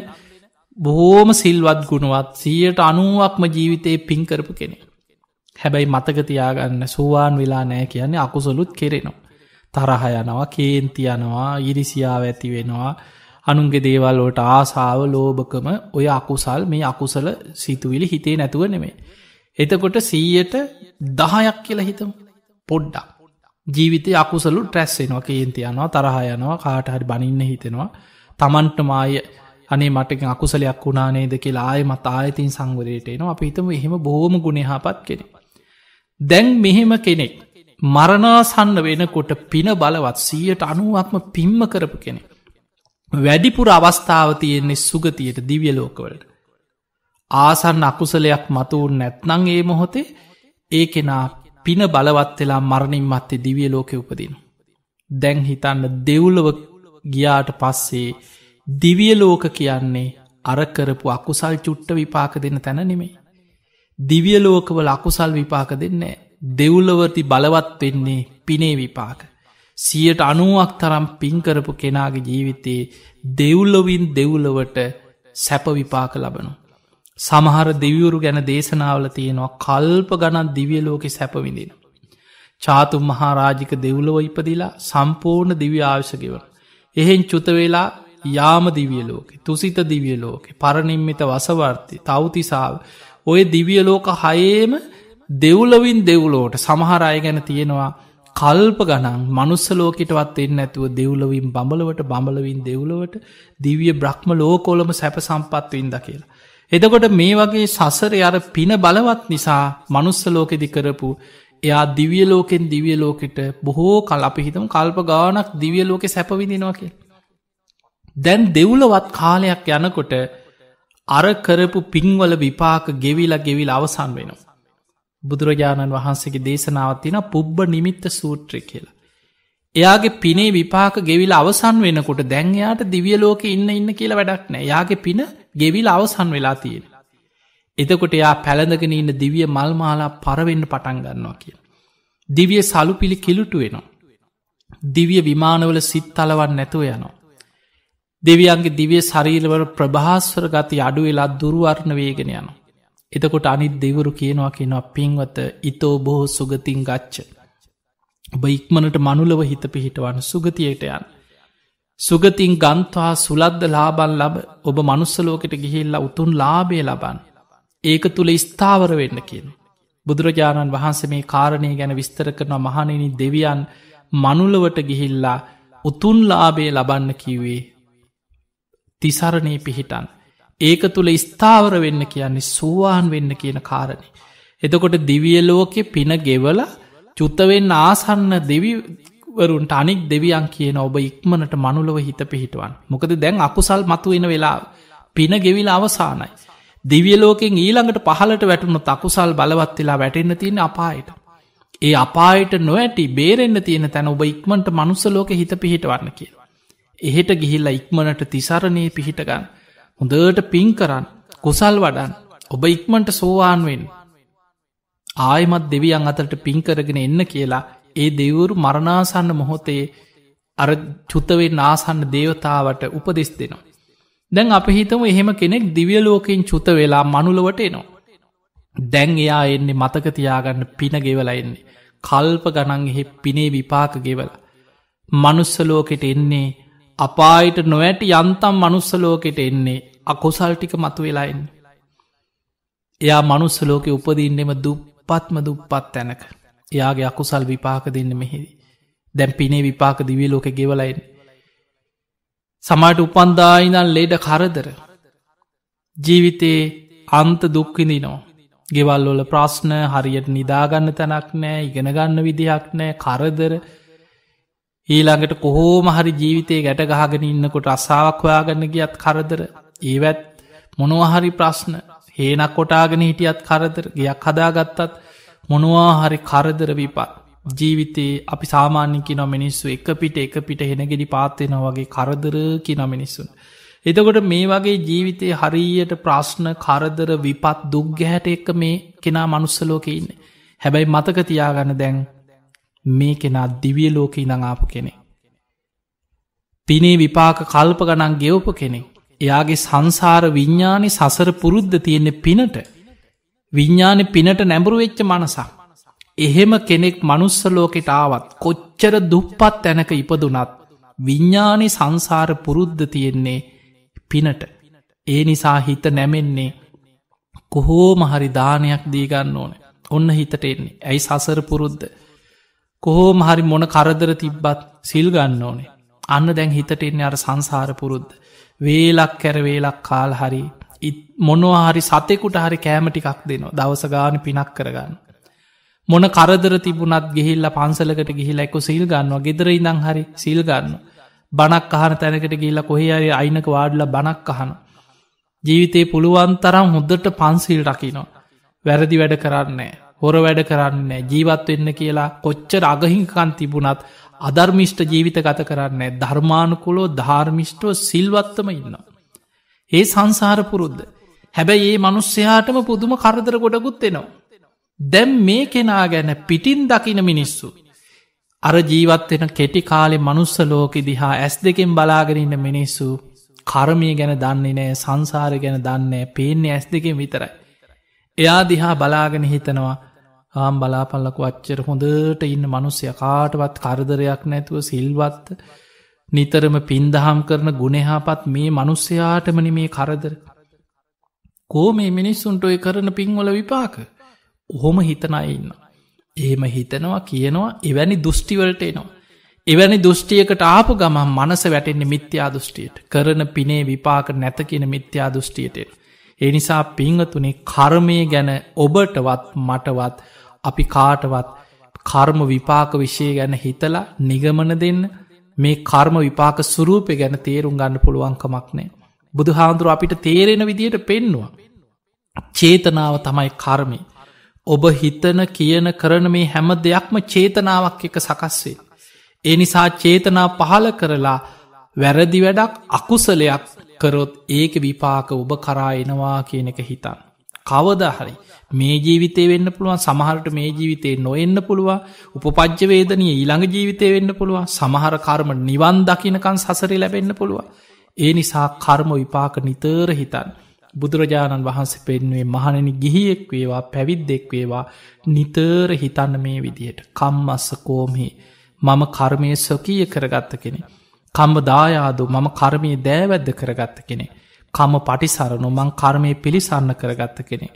බොහෝම සිල්වත් ගුණුවත් සියයට අනුවක්ම ජීවිතයේ පින්කරපු කෙනෙ. හැබැයි මතකතියාගන්න සෝවාන් වෙලා නෑ කියන්නේ අකුසොලුත් කෙරෙනවා. තරහ යනවා කේන්ති යනවා ඉරිසියාව ඇති වෙනවා අනුන්ගේ දේවල්ලෝට ආසාාව ලෝභකම ඔය අකුසල් මේ අකුසල සිතුවිලි හිතේ නැතුව නෙමේ. එතකොට සීයට දහයක් කියලා හිතම පොඩ්ඩක්. ජීවිතය අකුසලු ට්‍රැස්සෙනවා කේන්තියනවා තරහයනවා කාට හරි බනින්න හිතෙනවා තමන්ට මාය අනේ මටක අකුසලයක් වුණානේද කියලා ආය මත ආයතින් සංවරයටයනවා අප හිතම එහෙම බොහෝම ගුණහාපත් කෙනෙ. දැන් මෙහෙම කෙනෙක් මරණාසන්න වෙනකොට පින බලවත් සීයට අනුවක්ම පිම්ම කරපු කෙනෙ. වැඩිපුර අවස්ථාව තියෙන්නේ සුගතියට දිවිය ලෝකවලට. ආසන්න අකුසලයක් මතුවන් නැත්නං ඒ මොහොතේ ඒ කෙනා පින බලවත් වෙලා මරණින් මත්තේ දිවිය ලෝක උපදින. දැන් හිතන්න දෙව්ලව ගියාට පස්සේ දිවිය ලෝක කියන්නේ අරකරපු අකුසල් චුට්ට විපාක දෙන්න තැන නෙමේ. දිවිය ලෝකවල අකුසල් විපාක දෙන්නේ දෙව්ලවති බලවත් වෙන්නේ පිනේ විපාක. සියට අනුවක් තරම් පින්කරපු කෙනාගේ ජීවිතයේ දෙව්ලොවින් දෙව්ලවට සැපවිපාක ලබනු. සමහර දෙවියවරු ගැන දේශනාවල තියෙනවා කල්ප ගණන් දිවියලෝකෙ සැපවිඳෙන. චාතුම් මහාරාජික දෙව්ලොව ඉපදිලා සම්පූර්ණ දිවි ආවිශකවන. එහෙන් චුතවෙලා යාම දිවියලෝකෙ තුසිත දිවියලෝකෙ පරණින්මිත වසවර්තය තවතිසාාව ඔය දිවියලෝක හයේම දෙව්ලවින් දෙව්ලෝට සමහරය ගැන තියෙනවා කල්ප ගණන් මනුස්සලෝකටවත් එන්න ඇතුව දෙව්ලවින් බඹලවට බඹලවින් දෙව්ලවට දිවිය බ්‍රහ්ම ලෝකෝලම සැප සම්පත්වයින්ද කියලා. එදකොට මේ වගේ සසර අර පින බලවත් නිසා මනුස්සලෝකෙදි කරපු එයා දිවිය ලෝකෙන් දිවිය ලෝකෙට බොහෝ කල් අපි හිතම කල්ප ගානක් දිවිය ලෝකෙ සැපවිදිනවා කිය. දැන් දෙව්ලවත් කාලයක් යනකොට අර කරපු පින්වල විපාක ගෙවිලා ගෙවිල් අවසන් වෙනවා. බුදුරජාණන් වහන්සේගේ දේශනාවත්තින පුබ්බ නිමිත්ත සූත්‍රය කියලා. එයාගේ පිනේ විපාක ගෙවිල අවසන් වෙනකොට දැන්යාට දිවියලෝක ඉන්න ඉන්න කියලා වැඩක් නෑ යාගේ පින ගෙවිල් අවසන් වෙලා තියෙන. එතකොට එයා පැළඳගෙන ඉන්න දිවිය මල්මාලා පරවෙන්න පටන් ගන්නවා කිය. දිවිය සලු පිළි කිලුටු වෙනවා. දිවිය විමානවල සිත් තලවන් නැතුව යනවා. දෙවියන්ගේ දිවිය ශරීලවල ප්‍රභාස්වර ගති අඩු වෙලා දුරුවර්ණ වේගෙන යනවා. එතකොට අනිත් දෙවරු කියනවා කියෙනවා පින්වත ඉතෝ බොහෝ සුගතින් ගච්ච. ඔබ ඉක්මනට මනුලව හිත පිහිටවන්න සුගතියට යන්න. සුගතින් ගන්තවා සුලද්ද ලාබන් ලබ ඔබ මනුස්සලෝකට ගිහිල්ලා උතුන් ලාබේ ලබන්. ඒක තුළ ස්ථාවර වෙන්න කියන. බුදුරජාණන් වහන්සේ මේ කාරණය ගැන විස්තර කරනවා මහනෙනි දෙවියන් මනුලවට ගිහිල්ලා උතුන් ලාබේ ලබන්න කිවේ. තිසරණය පිහිටන්. ඒක තුළ ස්ථාවර වෙන්න කියන්නේ සූවාන් වෙන්න කියන කාරණේ. එතකොට දිවියලෝකෙ පින ගෙවල චුත්තවෙන්න ආසන්න දෙවි දෙවිවරුන්ට අනික් දෙවියන් කියන ඔබ ඉක්මනට මනුලව හිත පිහිටුවන්. මොකද දැන් අකුසල් මතුවෙන වෙලා පින ගෙවිල අවසානයි. දෙවියලෝකෙන් ඊළඟට පහලට වැටුණු තකුසල් බලවත් වෙලා වැටෙන්න්න තියෙන අපායට. ඒ අපායට නොවැටි බේරෙන්න්න තියෙන තැන ඔබ ඉක්මට මනුස්සලෝක හිත පිහිටවන්න කියලා. එහෙට ගිහිල්ලා ඉක්මනට තිසරණයේ පිහිටගන්න. හොඳට පින් කරන්න කුසල් වඩන් ඔබ ඉක්මට සෝවාන්වෙන්. ආයමත් දෙවියන් අතට පින්කරගෙන එන්න කියලා ඒ දෙවුරු මරණාසන්න මොහොතේ අර චුතවෙන් ආසන්න දේවතාවට උපදෙස් දෙනවා. දැන් අප හිතම එහෙම කෙනෙක් දිවියලෝකින් චුත වෙලා මනුලවට එනවා. දැන් එයා එන්නේ මතකතියාගන්න පින ගෙවලා එන්නේ. කල්ප ගණන් එහෙ පිනේ විපාක ගෙවලා. මනුස්සලෝකෙට එන්නේ අපායට නොවැට යන්තම් මනුස්සලෝකෙට එන්නේ අකොසල්ටික මතු වෙලායින්. එයා මනුස්සලෝකෙ උපදින්නෙම දුප්පත්ම දුප්පත් තැනක. එයාගේ අකුසල් විපාක දෙන්න මෙහිදී. දැම් පිනේ විපාක දිවිලෝක ගෙවලයින්. සමට උපන්දායිනල් ලේඩ කරදර. ජීවිතයේ අන්ත දුක්විඳිනෝ. ගෙවල්ලොල ප්‍රශ්න හරියට නිදාගන්න තැනක් නෑ ඉගෙනගන්න විදිහක් නෑ කරදර ඊළඟට කොහෝම හරි ජීවිතයේ ගැට ගහගෙන ඉන්නකොට අසාාවක් හොයාගන්න ගියත් කරදර ඒවැත් මොනවහරි ප්‍රශ්න හේනක් කොටාගෙන හිටියත් කරදර ගයක් හදාගත්තත් මොනවා හරි කරදර විපත්. ජීවිතයේ අපි සාමාන්‍යකි නො මිනිස්සු එක පිට එක පිට හෙනගෙඩි පාත්වෙන වගේ කරදරකි නො මිනිස්සුන්. එතකොට මේ වගේ ජීවිතය හරියට ප්‍රශ්න කරදර විපත් දුක්ගැහැට එක්ක මේ කෙනා මනුස්සලෝක ඉන්න. හැබැයි මතක තියාගන්න දැන් මේ කෙනා දිවිය ලෝක ඉඳඟාපු කෙනෙ. පිනේ විපාක කල්ප ගනන් ගෙවපු කෙනෙ. එයාගේ සංසාර විඤ්ඥානි සසර පුරුද්ධ තියෙන්නේ පිනට විඤ්ඥාන පිනට නැඹුරු වෙච්ච මනසක්. එහෙම කෙනෙක් මනුස්සලෝකෙට ආවත් කොච්චර දුප්පත් තැනක ඉපදුනත් විඤ්ඥානි සංසාර පුරුද්ධ තියෙන්නේ පිනට ඒ නිසා හිත නැමෙන්නේ කොහෝ මහරි දානයක් දීගන්න ඕන ඔන්න හිතට එන්නේ ඇයි සසර පුරුද්ධ කොහෝ මහරි මොන කරදර තිබ්බත් සිල්ගන්න ඕනේ අන්න දැන් හිතට එන්නේ අර සංසාර පුරුද්ධ වේලක් කැර වේලක් කාල් හරි මොනවාහරි සතෙකුට හරි කෑමටිකක් දෙනවා දවස ගාන පිනක් කරගන්න. මොන කරදර තිබුණත් ගෙහිල්ල පන්සලකට ගිහිල එක්ක සිල් ගන්නවා ගෙදර ඉඳං හරි සිල් ගන්න. බණක් අහන තැනකට ගිල්ල කොහේරි අයිනක වාඩල බණක් අහන. ජීවිතයේ පුළුවන් තරම් හොද්දට පන්සිල් රකිනවා. වැරදි වැඩ කරන්නේ. හොර වැඩ කරන්න ජීවත් වෙන්න කියලා කොච්චර අගහිංකන් තිබුණත් අධර්මිෂ්ට ජීවිත ගත කරන්නේ ධර්මානුකුලෝ ධාර්මිෂ්ටෝ සිල්වත්තම ඉන්නවා. ඒ සංසාර පුරුද්ධ. හැබැයි ඒ මනුස්්‍යයාටම පුදුම කරදර ගොඩකුත් එෙනවා. දැම් මේ කෙනා ගැන පිටින් දකින මිනිස්සු. අර ජීවත්වෙන කෙටි කාලෙ මනුස්ස ලෝකෙ දිහා ඇස් දෙකෙන් බලාගරන්න මිනිස්සු කරමය ගැන දන්නේ නෑ සංසාර ගැන දන්නේ පේන්නේ ඇස් දෙකෙන් විතරයි. එයා දිහා බලාගෙන හිතනවා ආම් බලාපල්ලකු අච්චර හොඳට ඉන්න මනුස්්‍ය කාටවත් කරදරයක් නැතුව සිල්වත්ත නිතරම පින්දහම් කරන ගුණෙහාපත් මේ මනුස්සයාටමනි මේ කරදර. කෝ මේ මිනිස්සුන්ට ඔය කරන පින්වල විපාක. ඔහොම හිතනයි ඉන්න. එහෙම හිතනවා කියනවා එවැනි දෘෂ්ටිවලට එනවා. එවැනි දෘෂ්ටියකට ආපු ගම මනස වැටෙන්නේ මිත්‍යා දෘෂ්ටියට කරන පිනේ විපාක නැත කියෙන මිත්‍යා දෘෂ්ටියට. එනිසා පිංහතුනේ කර්මය ගැන ඔබටවත් මටවත් අපි කාටවත් කර්ම විපාක විෂය ගැන හිතලා නිගමන දෙන්න මේ කර්ම විපාක සුරූපය ගැන තේරුම් ගන්න පුළුවන්කමක් නෑ. බුදුහාන්දුරුව අපිට තේරෙන විදියට පෙන්නවා. චේතනාව තමයි කර්මය. ඔබ හිතන කියන කරන මේ හැම දෙයක්ම චේතනාවක් එක සකස්වේ. ඒ නිසා චේතනා පහල කරලා වැරදි වැඩක් අකුසලයක් කරොත් ඒක විපාක ඔබ කරා එනවා කියන එක හිතන්. කවදහරි මේ ජීවිතේ වෙන්න පුළුවන් සමහරට මේ ජීවිතේ නොවෙන්න පුළුවන් උපපජ්්‍යවේදනය ඊළඟ ජීවිතය වෙන්න පුළුවන් සමහර කර්ම නිවන් දකිනකන් සසරි ලැබෙන්න පුළුවන්. ඒ නිසා කර්ම විපාක නිතර හිතන්. බුදුරජාණන් වහන්සේ පෙන්වේ මහණනි ගිහියෙක් වේවා පැවිද්දෙක් වේවා නිතර හිතන්න මේ විදියට. කම් අස්ස කෝමහි මම කර්මය ස්වකීය කරගත්ත කෙනෙ. කම්බ දායාදු මම කර්මය දෑවැද්ද කරගත්ත කෙනෙ. කම පටිසරණු මං කර්මය පිළිසරණ කරගත්ත කෙනෙ.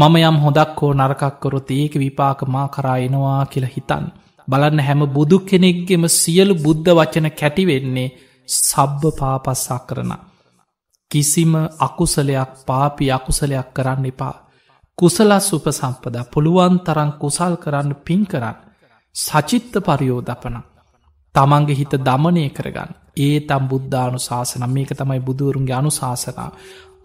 මම යම් හොදක් හෝ නරකක්කොරොත් ඒක විපාක මා කරා එනවා කියලා හිතන්. බලන්න හැම බුදු කෙනෙක්ගෙම සියලු බුද්ධ වචන කැටිවෙන්නේ සබ්භ පාපස්සා කරන. කිසිම අකුසලයක් පාපි අකුසලයක් කරන්න එපා. කුසලස් උපසම්පදා පුළුවන් තරන් කුසල් කරන්න පින් කරන්න. සචිත්ත පරියෝ දපනක්. තමන්ගේ හිත දමනය කරගන්න. ඒ තම් බුද්ධානු ශාසන මේක තමයි බුදුරුන්ගේ අනුශාසනාව.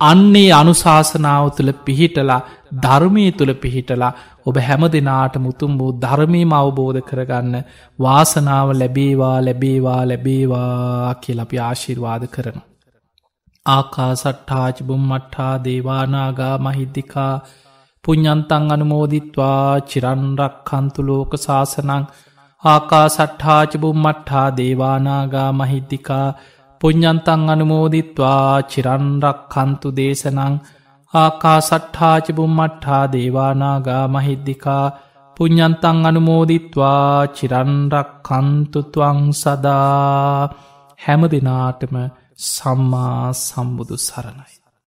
අන්නේ අනුශාසනාව තුළ පිහිටලා ධර්මය තුළ පිහිටලා ඔබ හැම දෙනාට මුතුම් වූ ධර්මීම අවබෝධ කරගන්න වාසනාව ලැබේවා ලැබේවා ලැබේවා කියල අපි ආශිර්වාද කරන. ආකාසට්ඨාජබුම් මට්ටා දේවානාගා මහිද්දිකා පුඤ්ඥන්තන් අනුමෝදිත්වා චිරන්රක් කන්තුලෝක ශාසනං ආකා සට්ඨාචබුම්මට්හා දේවානාගා මහිද්දිකා පුං්ඥන්තන් අනුමෝදිත්වා චිරන්රක් කන්තු දේශනං ආකා සට්ඨාචබුම්මට්හා දේවානාගා මහිද්දිකා පුං්ඥන්තන් අනුමෝදිත්වා චිරන්රක් කන්තුතුවං සදා හැම දෙනාටම සම්මා සම්බුදු සරණයි.